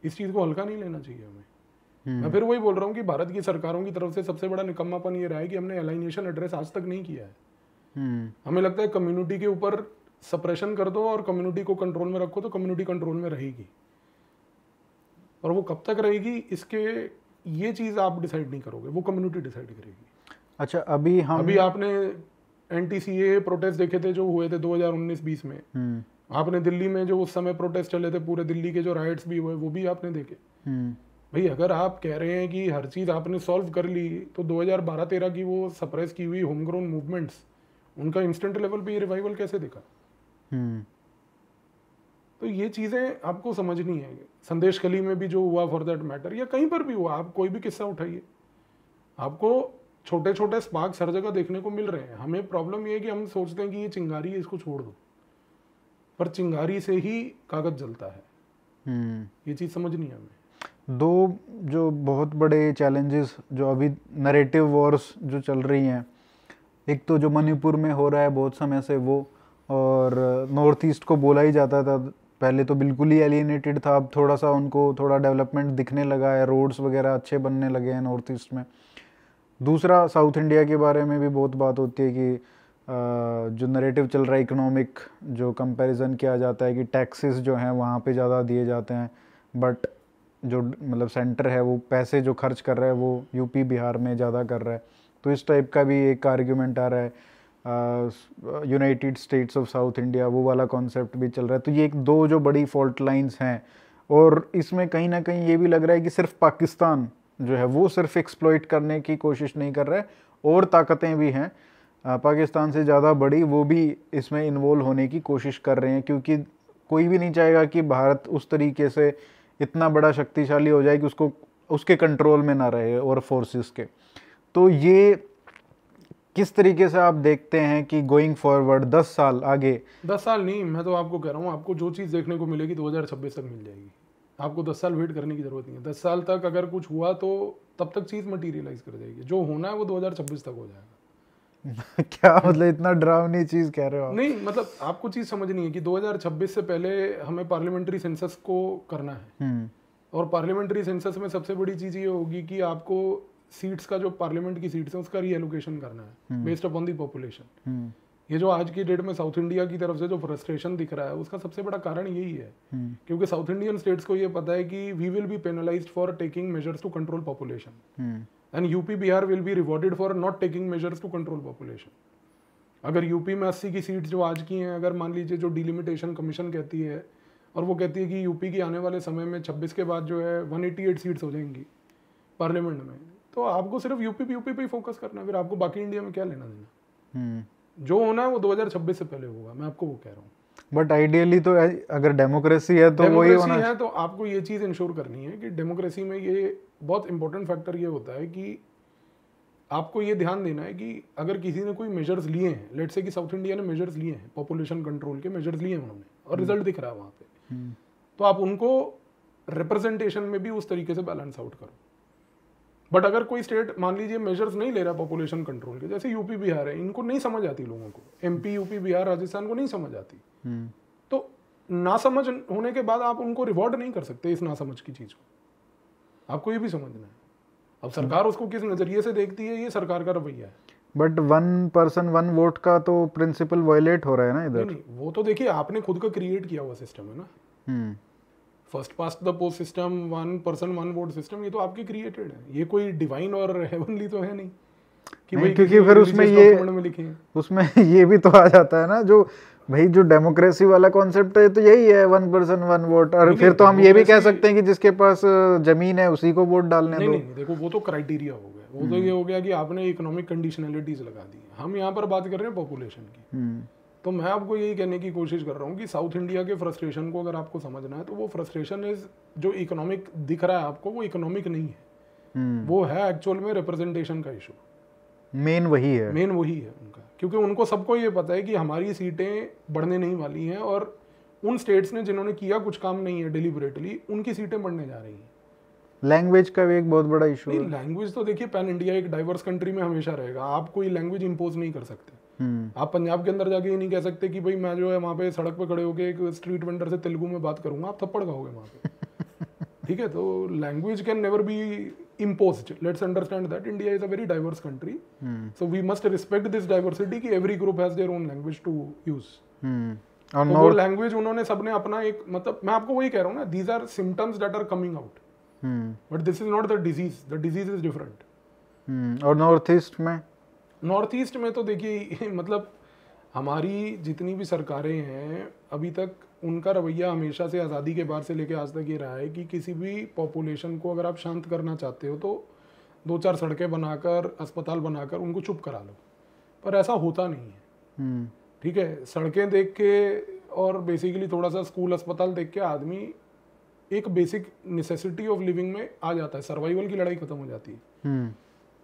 इस चीज़ को हल्का नहीं लेना चाहिए हमें hmm. मैं फिर वही बोल रहा हूँ कि भारत की सरकारों की तरफ से सबसे बड़ा निकम्मापन ये रहा है कि हमने एलाइनेशन एड्रेस आज तक नहीं किया है hmm. हमें लगता है कम्युनिटी के ऊपर सप्रेशन कर दो और कम्युनिटी को कंट्रोल में रखो तो कम्युनिटी कंट्रोल में रहेगी और वो कब तक रहेगी इसके ये चीज़ आप डिसाइड नहीं करोगे वो कम्युनिटी डिसाइड करेगी अच्छा अभी हम अभी आपने एन टी प्रोटेस्ट देखे थे जो हुए थे 2019-20 में हम्म। आपने दिल्ली में जो उस समय प्रोटेस्ट चले थे पूरे दिल्ली के जो राइट्स भी हुए वो भी आपने देखे हम्म। भाई अगर आप कह रहे हैं कि हर चीज़ आपने सॉल्व कर ली तो 2012-13 की वो सप्रेस की हुई होम ग्रोन मूवमेंट्स उनका इंस्टेंट लेवल पे रिवाइवल कैसे देखा हम्म। तो ये चीज़ें आपको समझनी है संदेश कली में भी जो हुआ फॉर देट मैटर या कहीं पर भी हुआ आप कोई भी किस्सा उठाइए आपको छोटे छोटे स्पार्क्स हर जगह देखने को मिल रहे हैं हमें प्रॉब्लम ये है कि हम सोचते हैं कि ये चिंगारी है इसको छोड़ दो पर चिंगारी से ही कागज जलता है हम्म। ये चीज़ समझनी है हमें दो जो बहुत बड़े चैलेंजेस जो अभी नरेटिव वॉर्स जो चल रही हैं एक तो जो मणिपुर में हो रहा है बहुत समय से वो और नॉर्थ ईस्ट को बोला ही जाता था पहले तो बिल्कुल ही एलिनेटेड था अब थोड़ा सा उनको थोड़ा डेवलपमेंट दिखने लगा है रोड्स वगैरह अच्छे बनने लगे हैं नॉर्थ ईस्ट में दूसरा साउथ इंडिया के बारे में भी बहुत बात होती है कि जो नरेटिव चल रहा है इकोनॉमिक जो कंपैरिजन किया जाता है कि टैक्सेस जो हैं वहाँ पे ज़्यादा दिए जाते हैं बट जो मतलब सेंटर है वो पैसे जो खर्च कर रहा है वो यूपी बिहार में ज़्यादा कर रहा है तो इस टाइप का भी एक आर्ग्यूमेंट आ रहा है United States of South India वो वाला कॉन्सेप्ट भी चल रहा है तो ये एक दो जो बड़ी फॉल्ट लाइंस हैं और इसमें कहीं ना कहीं ये भी लग रहा है कि सिर्फ पाकिस्तान जो है वो सिर्फ एक्सप्लोइट करने की कोशिश नहीं कर रहा है और ताकतें भी हैं पाकिस्तान से ज़्यादा बड़ी वो भी इसमें इन्वॉल्व होने की कोशिश कर रहे हैं क्योंकि कोई भी नहीं चाहेगा कि भारत उस तरीके से इतना बड़ा शक्तिशाली हो जाए कि उसको उसके कंट्रोल में ना रहे और फोर्सेस के तो ये किस तरीके से आप देखते हैं कि गोइंग फॉरवर्ड दस साल आगे दस साल नहीं मैं तो आपको कह रहा हूँ आपको जो चीज़ देखने को मिलेगी तो दो तक मिल जाएगी आपको दस साल वेट करने की ज़रूरत नहीं है दस साल तक अगर कुछ हुआ तो तब तक चीज़ मटीरियलाइज कर जाएगी जो होना है वो दो तक हो जाएगा क्या मतलब इतना डरावनी चीज कह रहे हो नहीं मतलब आपको चीज समझनी है कि 2026 से पहले हमें पार्लियामेंट्री सेंसस को करना है हम्म। और पार्लियामेंट्री सेंसस में सबसे बड़ी चीज ये होगी कि आपको सीट्स का जो पार्लियामेंट की सीट्स है उसका रीएलोकेशन करना है बेस्ड अपॉन दी पॉपुलेशन ये जो आज की डेट में साउथ इंडिया की तरफ से जो फ्रस्ट्रेशन दिख रहा है उसका सबसे बड़ा कारण यही है हम्म। क्योंकि साउथ इंडियन स्टेट्स को ये पता है कि we will be penalise for taking measures to control population and UP Bihar will be rewarded for not taking measures to control population अगर यूपी में अस्सी की सीट्स जो आज की हैं अगर मान लीजिए जो डिलिमिटेशन कमीशन कहती है और वो कहती है कि यूपी की आने वाले समय में छब्बीस के बाद जो है वन सीट्स हो जाएंगी पार्लियामेंट में तो आपको सिर्फ यूपी यूपी पे ही फोकस करना है फिर आपको बाकी इंडिया में क्या लेना देना हम्म। जो होना है वो 2026 से पहले होगा मैं आपको वो कह रहा हूँ बट आइडियली तो अगर डेमोक्रेसी है तो वही होना है तो आपको ये चीज़ इंश्योर करनी है कि डेमोक्रेसी में ये बहुत इंपॉर्टेंट फैक्टर ये होता है कि आपको ये ध्यान देना है कि अगर किसी ने कोई मेजर्स लिए हैं लेट से कि साउथ इंडिया ने मेजर्स लिए हैं पॉपुलेशन कंट्रोल के मेजर्स लिए हैं उन्होंने और रिजल्ट दिख रहा है वहाँ पे हम्म। तो आप उनको रिप्रेजेंटेशन में भी उस तरीके से बैलेंस आउट करो बट अगर कोई स्टेट मान लीजिए मेजर्स नहीं ले रहा पॉपुलेशन कंट्रोल के जैसे यूपी बिहार है इनको नहीं समझ आती लोगों को एमपी यूपी बिहार राजस्थान को नहीं समझ आती हम्म। तो ना समझ होने के बाद आप उनको रिवॉर्ड नहीं कर सकते इस ना समझ की चीज़ को आपको ये भी समझना है अब सरकार हम्म। उसको किस नज़रिए से देखती है ये सरकार का रवैया है but one person one vote का तो प्रिंसिपल वायलेट हो रहा है ना इधर नहीं, नहीं वो तो देखिए आपने खुद का क्रिएट किया हुआ सिस्टम है ना हम्म। First past the post system one person one vote system ये तो आपके क्रिएटेड है ये कोई डिवाइन और हेवनली तो है नहीं कि नहीं, क्योंकि फिर उसमें ये उसमें ये भी तो आ जाता है ना जो भाई जो डेमोक्रेसी वाला कॉन्सेप्ट है तो यही है वन पर्सन वन वोट और फिर तो हम ये भी कह सकते हैं कि जिसके पास जमीन है उसी को वोट डालने नहीं, दो नहीं, देखो वो तो क्राइटेरिया हो गया वो तो हम्म। ये हो गया कि आपने इकोनॉमिक कंडीशनलिटीज लगा दी हम यहाँ पर बात कर रहे हैं पॉपुलेशन की हम्म। तो मैं आपको यही कहने की कोशिश कर रहा हूँ कि साउथ इंडिया के फ्रस्ट्रेशन को अगर आपको समझना है तो वो फ्रस्ट्रेशन इज जो इकोनॉमिक दिख रहा है आपको वो इकोनॉमिक नहीं है hmm. वो है एक्चुअल में रिप्रेजेंटेशन का इशू मेन वही है मेन वही है उनका क्योंकि उनको सबको ये पता है कि हमारी सीटें बढ़ने नहीं वाली हैं और उन स्टेट्स ने जिन्होंने किया कुछ काम नहीं है डिलीबरेटली उनकी सीटें बढ़ने जा रही हैं लैंग्वेज का भी एक बहुत बड़ा इशू है लैंग्वेज तो देखिए पैन इंडिया एक डाइवर्स कंट्री में हमेशा रहेगा आप कोई लैंग्वेज इम्पोज नहीं कर सकते हम्म। आप पंजाब के अंदर जाके ये नहीं कह सकते कि भाई मैं जो है वहाँ पे सड़क पे खड़े होके एक स्ट्रीट वेंडर से तेलुगु में बात करूंगा आप थप्पड़ खाओगे वहाँ पे ठीक है तो language can never be impose let's understand that India is a very diverse country so we must respect this diversity diversity every group has their own language to use language उन्होंने सबने अपना एक मतलब मैं आपको वही कह रहा हूँ ना these are symptoms that are coming out but this is not the disease the disease is different और नॉर्थ ईस्ट में नॉर्थ ईस्ट में तो देखिए मतलब हमारी जितनी भी सरकारें हैं अभी तक उनका रवैया हमेशा से आज़ादी के बाद से लेकर आज तक ये रहा है कि किसी भी पॉपुलेशन को अगर आप शांत करना चाहते हो तो दो चार सड़कें बनाकर अस्पताल बनाकर उनको चुप करा लो पर ऐसा होता नहीं है हम्म। ठीक है सड़कें देख के और बेसिकली थोड़ा सा स्कूल अस्पताल देख के आदमी एक बेसिक नेसेसिटी ऑफ लिविंग में आ जाता है सर्वाइवल की लड़ाई खत्म हो जाती है हम्म।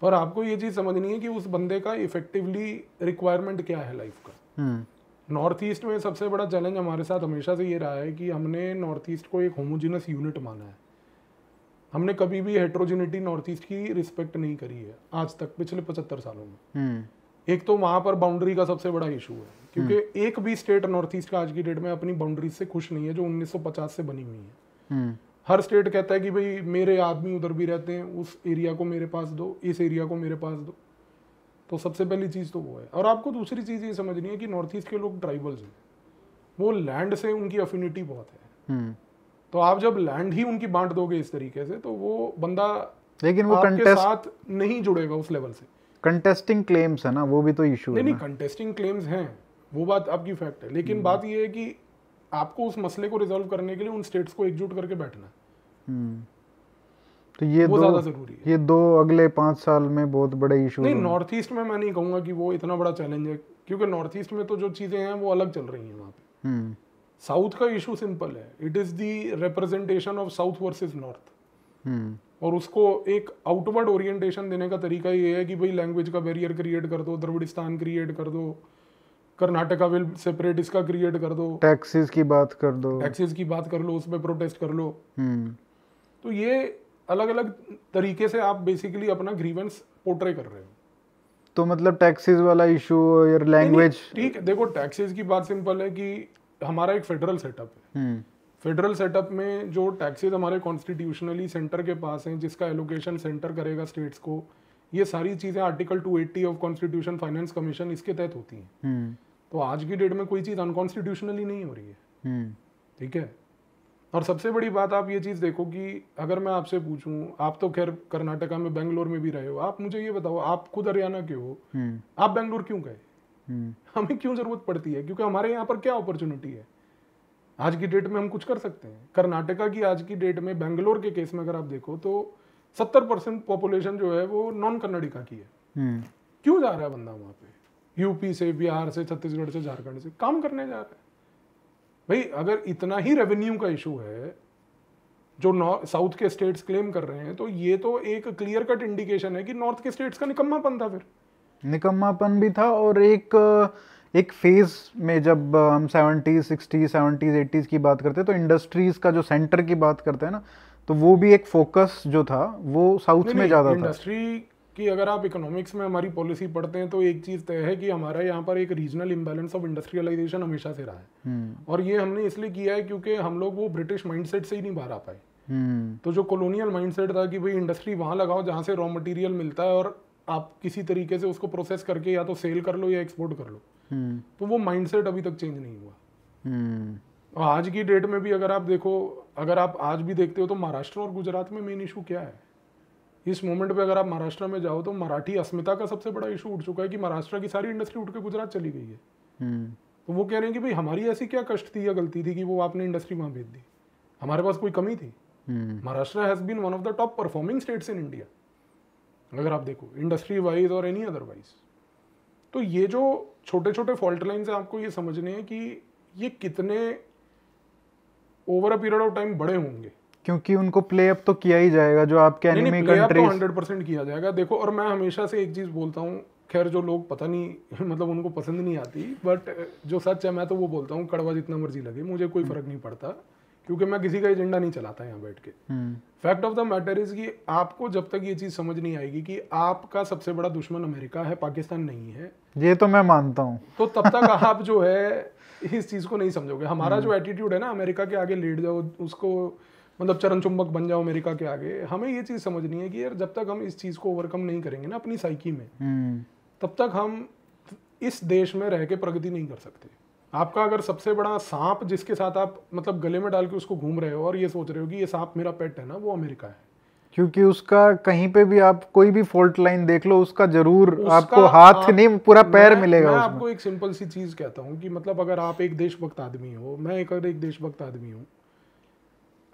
पर आपको ये चीज़ समझनी है कि उस बंदे का इफेक्टिवली रिक्वायरमेंट क्या है लाइफ का नॉर्थ हम्म। ईस्ट में सबसे बड़ा चैलेंज हमारे साथ हमेशा से ये रहा है कि हमने नॉर्थ ईस्ट को एक होमोजिनस यूनिट माना है हमने कभी भी हेट्रोजिनिटी नॉर्थ ईस्ट की रिस्पेक्ट नहीं करी है आज तक पिछले पचहत्तर सालों में हम्म। एक तो वहां पर बाउंड्री का सबसे बड़ा इशू है क्योंकि हम्म। एक भी स्टेट नॉर्थ ईस्ट का आज की डेट में अपनी बाउंड्रीज से खुश नहीं है जो 1950 से बनी हुई है हर स्टेट कहता है कि भाई मेरे आदमी उधर भी रहते हैं उस एरिया को मेरे पास दो इस एरिया को मेरे पास दो तो सबसे पहली चीज़ तो वो है और आपको दूसरी चीज़ ये समझनी है कि नॉर्थ ईस्ट के लोग ट्राइबल्स हैं वो लैंड से उनकी अफिनिटी बहुत है हम्म। तो आप जब लैंड ही उनकी बांट दोगे इस तरीके से तो वो बंदा लेकिन वो आपके साथ नहीं जुड़ेगा उस लेवल से कंटेस्टिंग क्लेम्स है ना वो भी तो इशू है नहीं कंटेस्टिंग क्लेम्स हैं वो बात आपकी फैक्ट है लेकिन हम्म। बात ये है कि आपको उस मसले को रिजोल्व करने के लिए उन स्टेट्स को एकजुट करके बैठना है हम्म। तो ये दो ज़रूरी है ये दो अगले पांच साल में बहुत बड़े इशू नहीं नॉर्थ ईस्ट में मैं नहीं कहूंगा कि वो इतना बड़ा चैलेंज है क्योंकि नॉर्थ ईस्ट में तो जो चीज़ें हैं वो अलग चल रही हैं वहाँ पे साउथ हम्म। का इशू सिंपल है it is the representation of south versus north और उसको एक आउटवर्ड ओरिएंटेशन देने का तरीका ये है कि भाई लैंग्वेज का बैरियर क्रिएट कर दो द्रविड़िस्तान क्रिएट कर दो कर्नाटका विल सेपरेट इसका क्रिएट कर दो टैक्सेस की बात कर दो टैक्सेस की बात कर लो उसमें प्रोटेस्ट कर लो हम्म। तो ये अलग अलग तरीके से आप बेसिकली अपना ग्रीवेंस पोर्ट्रे कर रहे हो तो मतलब टैक्सेस वाला इशू और लैंग्वेज ठीक है देखो टैक्सेस की बात सिंपल है कि हमारा एक फेडरल सेटअप है फेडरल हम्म। सेटअप में जो टैक्सेस हमारे कॉन्स्टिट्यूशनली सेंटर के पास हैं जिसका एलोकेशन सेंटर करेगा स्टेट्स को ये सारी चीज़ें article 280 of constitution finance commission इसके तहत होती हैं हम्म। तो आज की डेट में कोई चीज़ अनकॉन्स्टिट्यूशनल ही नहीं हो रही है हम्म। ठीक है और सबसे बड़ी बात आप ये चीज़ देखो कि अगर मैं आपसे पूछूं आप तो खैर कर्नाटका में बेंगलोर में भी रहे हो आप मुझे ये बताओ आप खुद हरियाणा के हो हम्म। आप बेंगलोर क्यों गए हम्म। हमें क्यों ज़रूरत पड़ती है क्योंकि हमारे यहाँ पर क्या अपॉर्चुनिटी है आज की डेट में हम कुछ कर सकते हैं कर्नाटका की आज की डेट में बेंगलोर के केस में अगर आप देखो तो सत्तर परसेंट पॉपुलेशन जो है वो नॉन कर्नाटका की है क्यों जा रहा है बंदा वहां पे यूपी से बिहार से छत्तीसगढ़ से झारखंड से काम करने जा रहे हैं भाई अगर इतना ही रेवेन्यू का इशू है जो साउथ के स्टेट्स क्लेम कर रहे हैं तो ये तो एक क्लियर कट इंडिकेशन है कि नॉर्थ के स्टेट्स का निकम्मापन था फिर निकम्मापन भी था और एक एक फेज में जब हम सेवेंटीज सिक्सटीज सेवेंटीज एटीज़ की बात करते हैं तो इंडस्ट्रीज़ का जो सेंटर की बात करते हैं ना तो वो भी एक फोकस जो था वो साउथ में ज़्यादा था इंडस्ट्री कि अगर आप इकोनॉमिक्स में हमारी पॉलिसी पढ़ते हैं तो एक चीज़ तय है कि हमारा यहाँ पर एक रीजनल इम्बेलेंस ऑफ इंडस्ट्रियलाइजेशन हमेशा से रहा है हम्म। और ये हमने इसलिए किया है क्योंकि हम लोग वो ब्रिटिश माइंडसेट से ही नहीं बाहर आ पाए हम्म। तो जो कॉलोनियल माइंडसेट था कि भाई इंडस्ट्री वहाँ लगाओ जहाँ से रॉ मटेरियल मिलता है और आप किसी तरीके से उसको प्रोसेस करके या तो सेल कर लो या एक्सपोर्ट कर लो हम्म। तो वो माइंडसेट अभी तक चेंज नहीं हुआ और आज की डेट में भी अगर आप देखो अगर आप आज भी देखते हो तो महाराष्ट्र और गुजरात में मेन इशू क्या है इस मोमेंट पे अगर आप महाराष्ट्र में जाओ तो मराठी अस्मिता का सबसे बड़ा इशू उठ चुका है कि महाराष्ट्र की सारी इंडस्ट्री उठ के गुजरात चली गई है हम्म। तो वो कह रहे हैं कि भाई हमारी ऐसी क्या कष्ट थी या गलती थी कि वो आपने इंडस्ट्री वहाँ भेज दी हमारे पास कोई कमी थी हम्म। Maharashtra has been one of the top performing states in India अगर आप देखो इंडस्ट्री वाइज और एनी अदरवाइज तो ये जो छोटे छोटे फॉल्ट लाइन से आपको ये समझने हैं कि ये कितने over a period of time बड़े होंगे क्योंकि उनको प्ले अप तो किया ही जाएगा जो आपके एनिमी कंट्री हंड्रेड परसेंट किया जाएगा देखो और मैं हमेशा से एक चीज़ बोलता हूँ खैर जो लोग पता नहीं मतलब उनको पसंद नहीं आती बट जो सच है मैं तो वो बोलता हूँ कड़वा जितना मर्जी लगे मुझे कोई फर्क नहीं पड़ता क्योंकि मैं किसी का एजेंडा नहीं चलाता यहाँ बैठ के fact of the matter is कि आपको जब तक ये चीज समझ नहीं आएगी कि आपका सबसे बड़ा दुश्मन अमेरिका है पाकिस्तान नहीं है ये तो मैं मानता हूँ तो तब तक आप जो है इस चीज को नहीं समझोगे हमारा जो एटीट्यूड है ना अमेरिका के आगे लेट जाओ उसको मतलब चरण चुंबक बन जाओ अमेरिका के आगे हमें ये चीज़ समझनी है कि यार जब तक हम इस चीज़ को ओवरकम नहीं करेंगे ना अपनी साइकी में हम्म। तब तक हम इस देश में रह के प्रगति नहीं कर सकते आपका अगर सबसे बड़ा सांप जिसके साथ आप मतलब गले में डाल के उसको घूम रहे हो और ये सोच रहे हो कि ये सांप मेरा पेट है ना वो अमेरिका है क्योंकि उसका कहीं पे भी आप कोई भी फॉल्ट लाइन देख लो उसका जरूर उसका आपको हाथ आप, हाँ, नहीं पूरा पैर मिलेगा मैं आपको एक सिंपल सी चीज कहता हूँ कि मतलब अगर आप एक देशभक्त आदमी हो मैं एक देशभक्त आदमी हूँ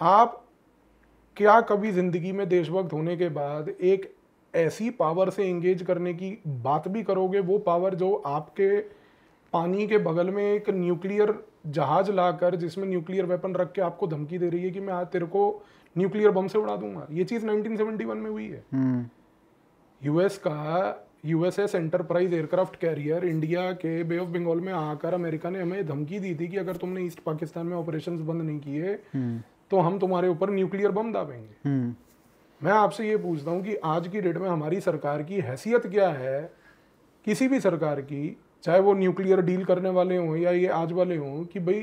आप क्या कभी ज़िंदगी में देशभक्त होने के बाद एक ऐसी पावर से एंगेज करने की बात भी करोगे वो पावर जो आपके पानी के बगल में एक न्यूक्लियर जहाज लाकर जिसमें न्यूक्लियर वेपन रख के आपको धमकी दे रही है कि मैं आज तेरे को न्यूक्लियर बम से उड़ा दूंगा ये चीज़ 1971 में हुई है यूएस हम्म। का USS Enterprise aircraft carrier India के बे ऑफ बंगाल में आकर अमेरिका ने हमें धमकी दी थी कि अगर तुमने ईस्ट पाकिस्तान में ऑपरेशन बंद नहीं किए हम्म। तो हम तुम्हारे ऊपर न्यूक्लियर बम दाबेंगे हम्म। मैं आपसे ये पूछता हूँ कि आज की डेट में हमारी सरकार की हैसियत क्या है किसी भी सरकार की चाहे वो न्यूक्लियर डील करने वाले हों या ये आज वाले हों कि भाई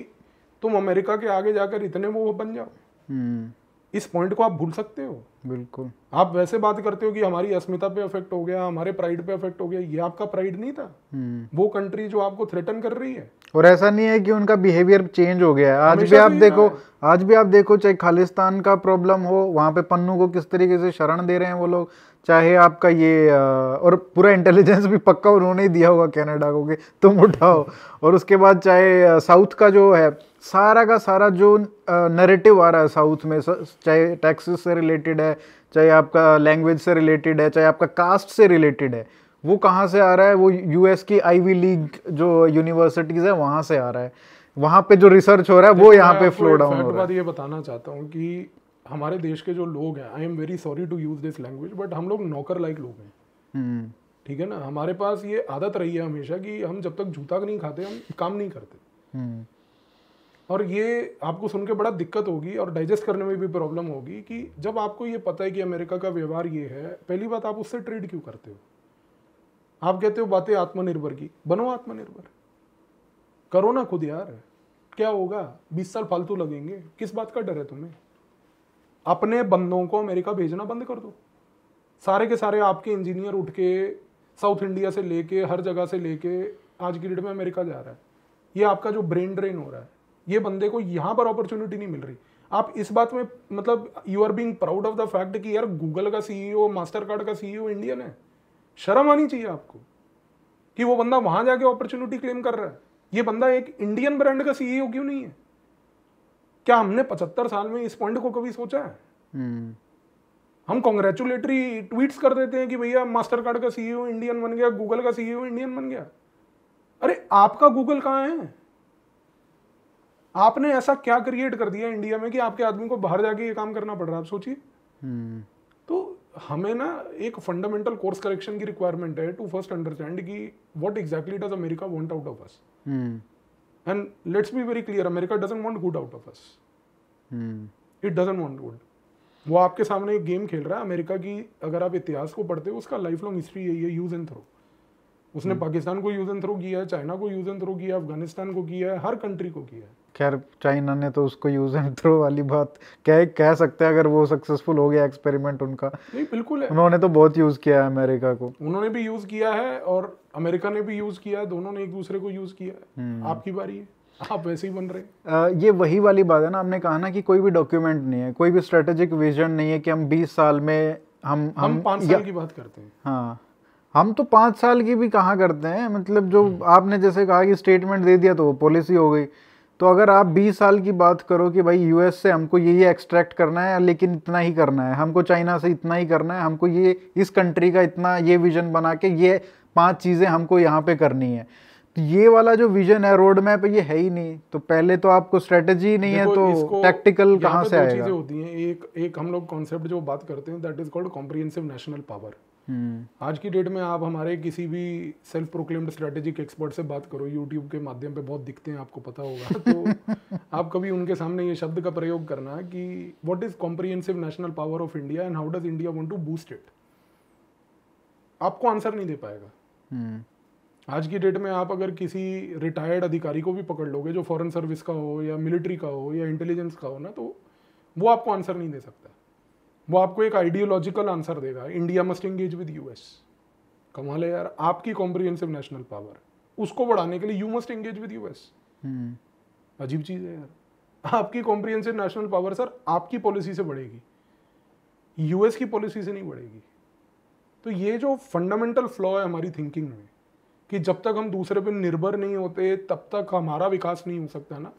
तुम अमेरिका के आगे जाकर इतने वो बन जाओ हम्म। इस पॉइंट को आप भूल सकते हो बिल्कुल आप वैसे बात करते हो कि हमारी अस्मिता पे अफेक्ट हो गया हमारे प्राइड पे अफेक्ट हो गया ये आपका प्राइड नहीं था हम्म। वो कंट्री जो आपको थ्रेटन कर रही है और ऐसा नहीं है कि उनका बिहेवियर चेंज हो गया है आज भी आप देखो आज भी आप देखो चाहे खालिस्तान का प्रॉब्लम हो वहाँ पे पन्नू को किस तरीके से शरण दे रहे हैं वो लोग चाहे आपका ये और पूरा इंटेलिजेंस भी पक्का उन्होंने ही दिया होगा कैनेडा को कि तुम उठाओ और उसके बाद चाहे साउथ का जो है सारा का सारा जो नरेटिव आ रहा है साउथ में चाहे टैक्सेस से रिलेटेड है चाहे आपका लैंग्वेज से रिलेटेड है चाहे आपका कास्ट से रिलेटेड है वो कहाँ से आ रहा है वो यूएस की आईवी लीग जो यूनिवर्सिटीज़ है वहाँ से आ रहा है वहाँ पे जो रिसर्च हो रहा है वो यहाँ पे फ्लो डाउन हो रहा है ये बताना चाहता हूँ कि हमारे देश के जो लोग हैं I am very sorry to use this language but हम लोग नौकर लाइक लोग हैं हम्म। ठीक है ना हमारे पास ये आदत रही है हमेशा कि हम जब तक जूता नहीं खाते हम काम नहीं करते हम्म। और ये आपको सुन के बड़ा दिक्कत होगी और डाइजेस्ट करने में भी प्रॉब्लम होगी कि जब आपको ये पता है कि अमेरिका का व्यवहार ये है पहली बात आप उससे ट्रेड क्यों करते हो आप कहते हो बातें आत्मनिर्भर की बनो आत्मनिर्भर करो ना खुद यार क्या होगा बीस साल फालतू लगेंगे किस बात का डर है तुम्हें अपने बंदों को अमेरिका भेजना बंद कर दो सारे के सारे आपके इंजीनियर उठ के साउथ इंडिया से लेके हर जगह से लेके आज की डेट में अमेरिका जा रहा है ये आपका जो ब्रेन ड्रेन हो रहा है ये बंदे को यहाँ पर अपॉर्चुनिटी नहीं मिल रही आप इस बात में मतलब you are being proud of the fact कि यार गूगल का सीईओ मास्टर कार्ड का सीईओ इंडियन है शर्म आनी चाहिए आपको कि वो बंदा वहां जाके अपॉर्चुनिटी क्लेम कर रहा है ये बंदा एक इंडियन ब्रांड का सीईओ क्यों नहीं है क्या हमने पचहत्तर साल में इस पॉइंट को कभी सोचा है hmm. हम कॉन्ग्रेचुलेटरी ट्वीट्स कर देते हैं कि भैया मास्टर कार्ड का सीईओ इंडियन बन गया गूगल का सीईओ इंडियन बन गया अरे आपका गूगल कहाँ है आपने ऐसा क्या क्रिएट कर दिया इंडिया में कि आपके आदमी को बाहर जाके ये काम करना पड़ रहा है आप सोचिए हम्म। तो हमें ना एक फंडामेंटल कोर्स करेक्शन की रिक्वायरमेंट है टू फर्स्ट अंडरस्टैंड कि what exactly does America want out of us and let's be very clear America doesn't want good out of us it doesn't want good वो आपके सामने एक गेम खेल रहा है अमेरिका की अगर आप इतिहास को पढ़ते हो उसका लाइफ लॉन्ग हिस्ट्री यही है यूज एंड थ्रो उसने हम्म। पाकिस्तान को यूज एंड थ्रो किया है चाइना को यूज एंड थ्रो किया अफगानिस्तान को किया है हर कंट्री को किया है खैर चाइना ने तो उसको यूज एंड थ्रो वाली बात कह कह सकते हैं अगर वो सक्सेसफुल हो गया एक्सपेरिमेंट उनका नहीं बिल्कुल है उन्होंने तो बहुत यूज किया है अमेरिका को उन्होंने भी यूज किया है और अमेरिका ने भी यूज किया है दोनों ने एक दूसरे को यूज किया है हम्म। आपकी बारी है आप वैसे ही बन रहे आ, ये वही वाली बात है ना आपने कहा ना कि कोई भी डॉक्यूमेंट नहीं है कोई भी स्ट्रेटेजिक विजन नहीं है कि हम बीस साल में हम, हम पाँच साल की बात करते हैं हाँ हम तो पाँच साल की भी कहाँ करते हैं मतलब जो हम्म। आपने जैसे कहा कि स्टेटमेंट दे दिया तो वो पॉलिसी हो गई तो अगर आप 20 साल की बात करो कि भाई यूएस से हमको ये ये एक्सट्रैक्ट करना है लेकिन इतना ही करना है हमको चाइना से इतना ही करना है हमको ये इस कंट्री का इतना ये विजन बना के ये पांच चीज़ें हमको यहाँ पे करनी है तो ये वाला जो विजन है रोड मैप ये है ही नहीं तो पहले तो आपको स्ट्रेटेजी नहीं है तो टैक्टिकल कहाँ से आएगा होती है एक एक हम लोग कॉन्सेप्ट जो बात करते हैं that is called comprehensive national power हम्म। आज की डेट में आप हमारे किसी भी सेल्फ प्रोक्लेम्ड स्ट्रेटेजिक एक्सपर्ट से बात करो यूट्यूब के माध्यम पे बहुत दिखते हैं आपको पता होगा तो आप कभी उनके सामने ये शब्द का प्रयोग करना कि what is comprehensive national power of India and how does India want to boost it आपको आंसर नहीं दे पाएगा हम्म। आज की डेट में आप अगर किसी रिटायर्ड अधिकारी को भी पकड़ लोगे जो फॉरेन सर्विस का हो या मिलिट्री का हो या इंटेलिजेंस का हो ना तो वो आपको आंसर नहीं दे सकता वो आपको एक आइडियोलॉजिकल आंसर देगा India must engage with US कमाल है यार आपकी कॉम्प्रिहेंसिव नेशनल पावर उसको बढ़ाने के लिए you must engage with US अजीब चीज़ है यार आपकी कॉम्प्रिहेंसिव नेशनल पावर सर आपकी पॉलिसी से बढ़ेगी यूएस की पॉलिसी से नहीं बढ़ेगी तो ये जो फंडामेंटल फ्लॉ है हमारी थिंकिंग में कि जब तक हम दूसरे पर निर्भर नहीं होते तब तक हमारा विकास नहीं हो सकता ना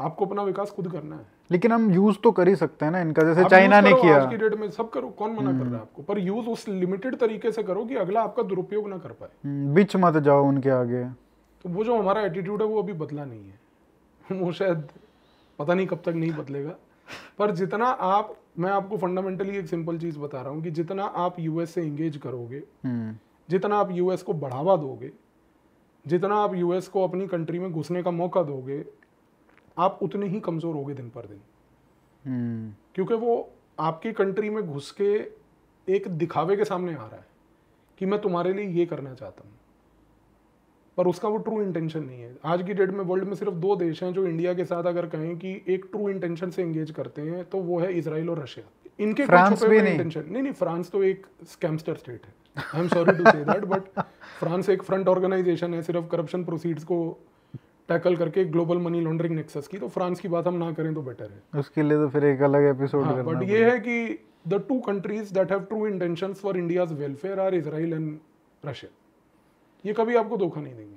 आपको अपना विकास खुद करना है लेकिन हम यूज तो कर ही सकते हैं ना इनका जैसे चाइना ने किया आज की डेट में सब करो कौन मना कर रहा है आपको पर यूज उस लिमिटेड तरीके से करो कि अगला आपका दुरुपयोग ना कर पाए हम्म, बीच मत जाओ उनके आगे तो वो जो हमारा एटीट्यूड है वो अभी बदला नहीं है वो शायद पता नहीं कब तक नहीं बदलेगा पर जितना आप मैं आपको फंडामेंटली एक सिंपल चीज बता रहा हूँ कि जितना आप यूएस से इंगेज करोगे हम्म। जितना आप यूएस को बढ़ावा दोगे जितना आप यूएस को अपनी कंट्री में घुसने का मौका दोगे आप उतने ही कमज़ोर होगे दिन पर दिन हम्म। क्योंकि वो आपकी कंट्री में घुस के एक दिखावे के सामने आ रहा है कि मैं तुम्हारे लिए ये करना चाहता हूँ पर उसका वो ट्रू इंटेंशन नहीं है आज की डेट में वर्ल्ड में सिर्फ दो देश हैं जो इंडिया के साथ अगर कहें कि एक ट्रू इंटेंशन से एंगेज करते हैं तो वो है इसराइल और रशिया इनके फ्रांस भी नहीं इंटेंशन नहीं नहीं फ्रांस तो एक स्कैमस्टर स्टेट है I am sorry to say that but France एक फ्रंट ऑर्गेनाइजेशन है सिर्फ करप्शन प्रोसीड्स को टैकल करके ग्लोबल मनी लॉन्ड्रिंग नेक्सस की तो फ्रांस की बात हम ना करें तो बेटर है उसके लिए तो फिर एक अलग एपिसोड हाँ, बट ये है कि the two countries that have true intention for India's welfare are Israel and Russia ये कभी आपको धोखा नहीं देंगे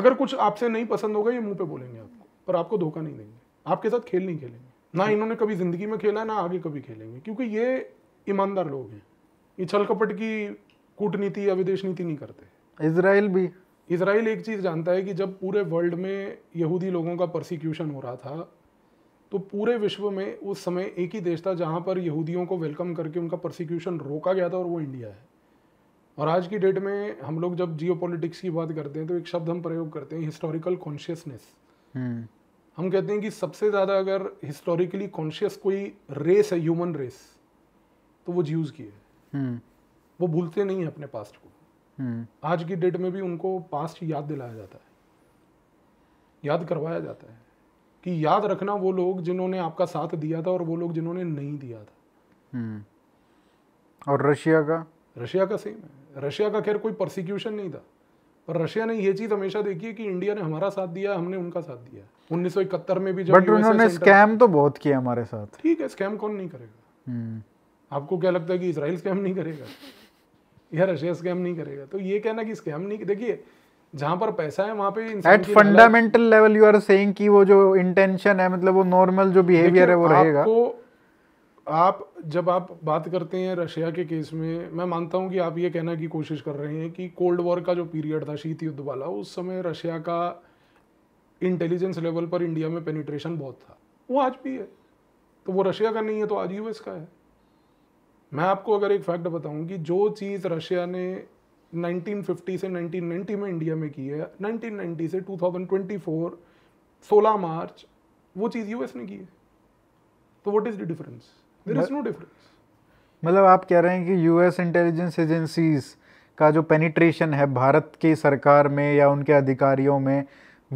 अगर कुछ आपसे नहीं पसंद होगा ये मुंह पे बोलेंगे आपको पर आपको धोखा नहीं देंगे आपके साथ खेल नहीं खेलेंगे ना हम्म। इन्होंने कभी ज़िंदगी में खेला ना आगे कभी खेलेंगे क्योंकि ये ईमानदार लोग हैं ये छल कपट की कूटनीति या विदेश नीति नहीं करते इसराइल भी इसराइल एक चीज़ जानता है कि जब पूरे वर्ल्ड में यहूदी लोगों का प्रोसिक्यूशन हो रहा था तो पूरे विश्व में उस समय एक ही देश था जहाँ पर यहूदियों को वेलकम करके उनका प्रोसिक्यूशन रोका गया था और वो इंडिया है और आज की डेट में हम लोग जब जियो की बात करते हैं तो एक शब्द हम प्रयोग करते हैं हिस्टोरिकल हम्म। कॉन्शियसनेस हम कहते हैं कि सबसे ज़्यादा अगर हिस्टोरिकली कॉन्शियस कोई रेस है ह्यूमन रेस तो वो ज्यूज़ की है हम्म। वो भूलते नहीं है अपने पास्ट को हम्म। आज की डेट में भी उनको पास्ट याद दिलाया जाता है याद करवाया जाता है कि याद रखना वो लोग जिन्होंने आपका साथ दिया था और वो लोग जिन्होंने नहीं दिया था हम्म। और रशिया का रशिया का सेम है रशिया का खैर कोई प्रोसिक्यूशन नहीं था पर रशिया ने ये चीज हमेशा देखी है कि इंडिया ने हमारा साथ दिया हमने उनका साथ दिया उन्नीस में भी बट उन्होंने स्कैम तो बहुत किया हमारे साथ ठीक है स्कैम कौन नहीं करेगा हम्म। आपको क्या लगता है कि इसराइल स्कैम नहीं करेगा या रशिया स्कैम नहीं करेगा तो ये कहना कि स्कैम नहीं देखिए जहाँ पर पैसा है वहाँ पे at fundamental level you are saying कि वो जो इंटेंशन है मतलब वो नॉर्मल जो बिहेवियर है वो रहेगा आप जब आप बात करते हैं रशिया के केस में मैं मानता हूं कि आप ये कहना की कोशिश कर रहे हैं कि कोल्ड वॉर का जो पीरियड था शीत युद्ध वाला उस समय रशिया का इंटेलिजेंस लेवल पर इंडिया में पेनिट्रेशन बहुत था वो आज भी है तो वो रशिया का नहीं है तो आज यूएस का है मैं आपको अगर एक फैक्ट बताऊं कि जो चीज़ रशिया ने 1950 से 1990 में इंडिया में की है 1990 से 2024 16 मार्च वो चीज़ यूएस ने की है तो what is the difference there is no difference मतलब आप कह रहे हैं कि यूएस इंटेलिजेंस एजेंसीज का जो पेनिट्रेशन है भारत की सरकार में या उनके अधिकारियों में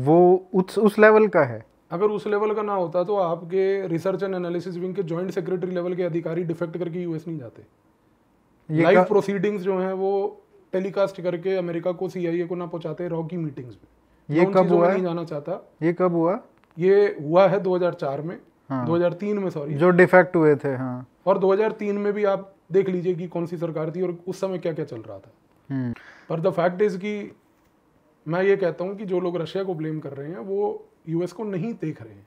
वो उस उस लेवल का है अगर उस लेवल का ना होता तो आपके रिसर्च एंड एनालिसिस विंग के जॉइंट सेक्रेटरी लेवल के अधिकारी डिफेक्ट करके यूएस नहीं जाते लाइव प्रोसीडिंग्स जो हैं वो टेलीकास्ट करके अमेरिका को सीआईए को ना पहुंचाते रॉ की मीटिंग्स में ये कब हुआ नहीं जाना चाहता ये कब हुआ ये हुआ है 2004 में हाँ। 2003 में सॉरी जो डिफेक्ट हुए थे हाँ और 2003 में भी आप देख लीजिए कि कौन सी सरकार थी और उस समय क्या क्या चल रहा था हम्म। पर द फैक्ट इज कि मैं ये कहता हूँ कि जो लोग रशिया को ब्लेम कर रहे हैं वो यूएस को नहीं देख रहे हैं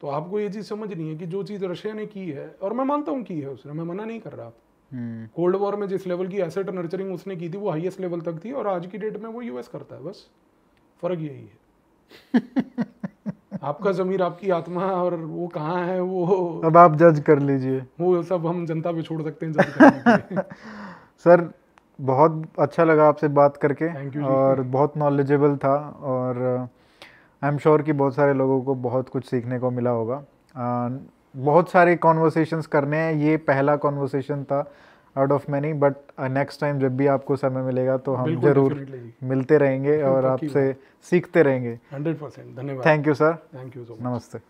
तो आपको ये चीज़ समझ नहीं है कि जो चीज़ रशिया ने की है और मैं मानता हूँ की है उसने मैं मना नहीं कर रहा हम्म। Cold hmm. वॉर में जिस लेवल की एसेट नर्चरिंग उसने की थी वो हाईएस्ट लेवल तक थी और आज की डेट में वो यूएस करता है बस फर्क यही है आपका जमीर आपकी आत्मा और वो कहाँ है वो अब आप जज कर लीजिए वो सब हम जनता पे छोड़ सकते हैं जज सर बहुत अच्छा लगा आपसे बात करके और बहुत नॉलेजेबल था और आई एम श्योर कि बहुत सारे लोगों को बहुत कुछ सीखने को मिला होगा बहुत सारे कॉन्वर्सेशंस करने हैं ये पहला कॉन्वर्सेशन था out of many but next time जब भी आपको समय मिलेगा तो हम जरूर मिलते रहेंगे और आपसे सीखते रहेंगे हंड्रेड परसेंट धन्यवाद thank you sir thank you नमस्ते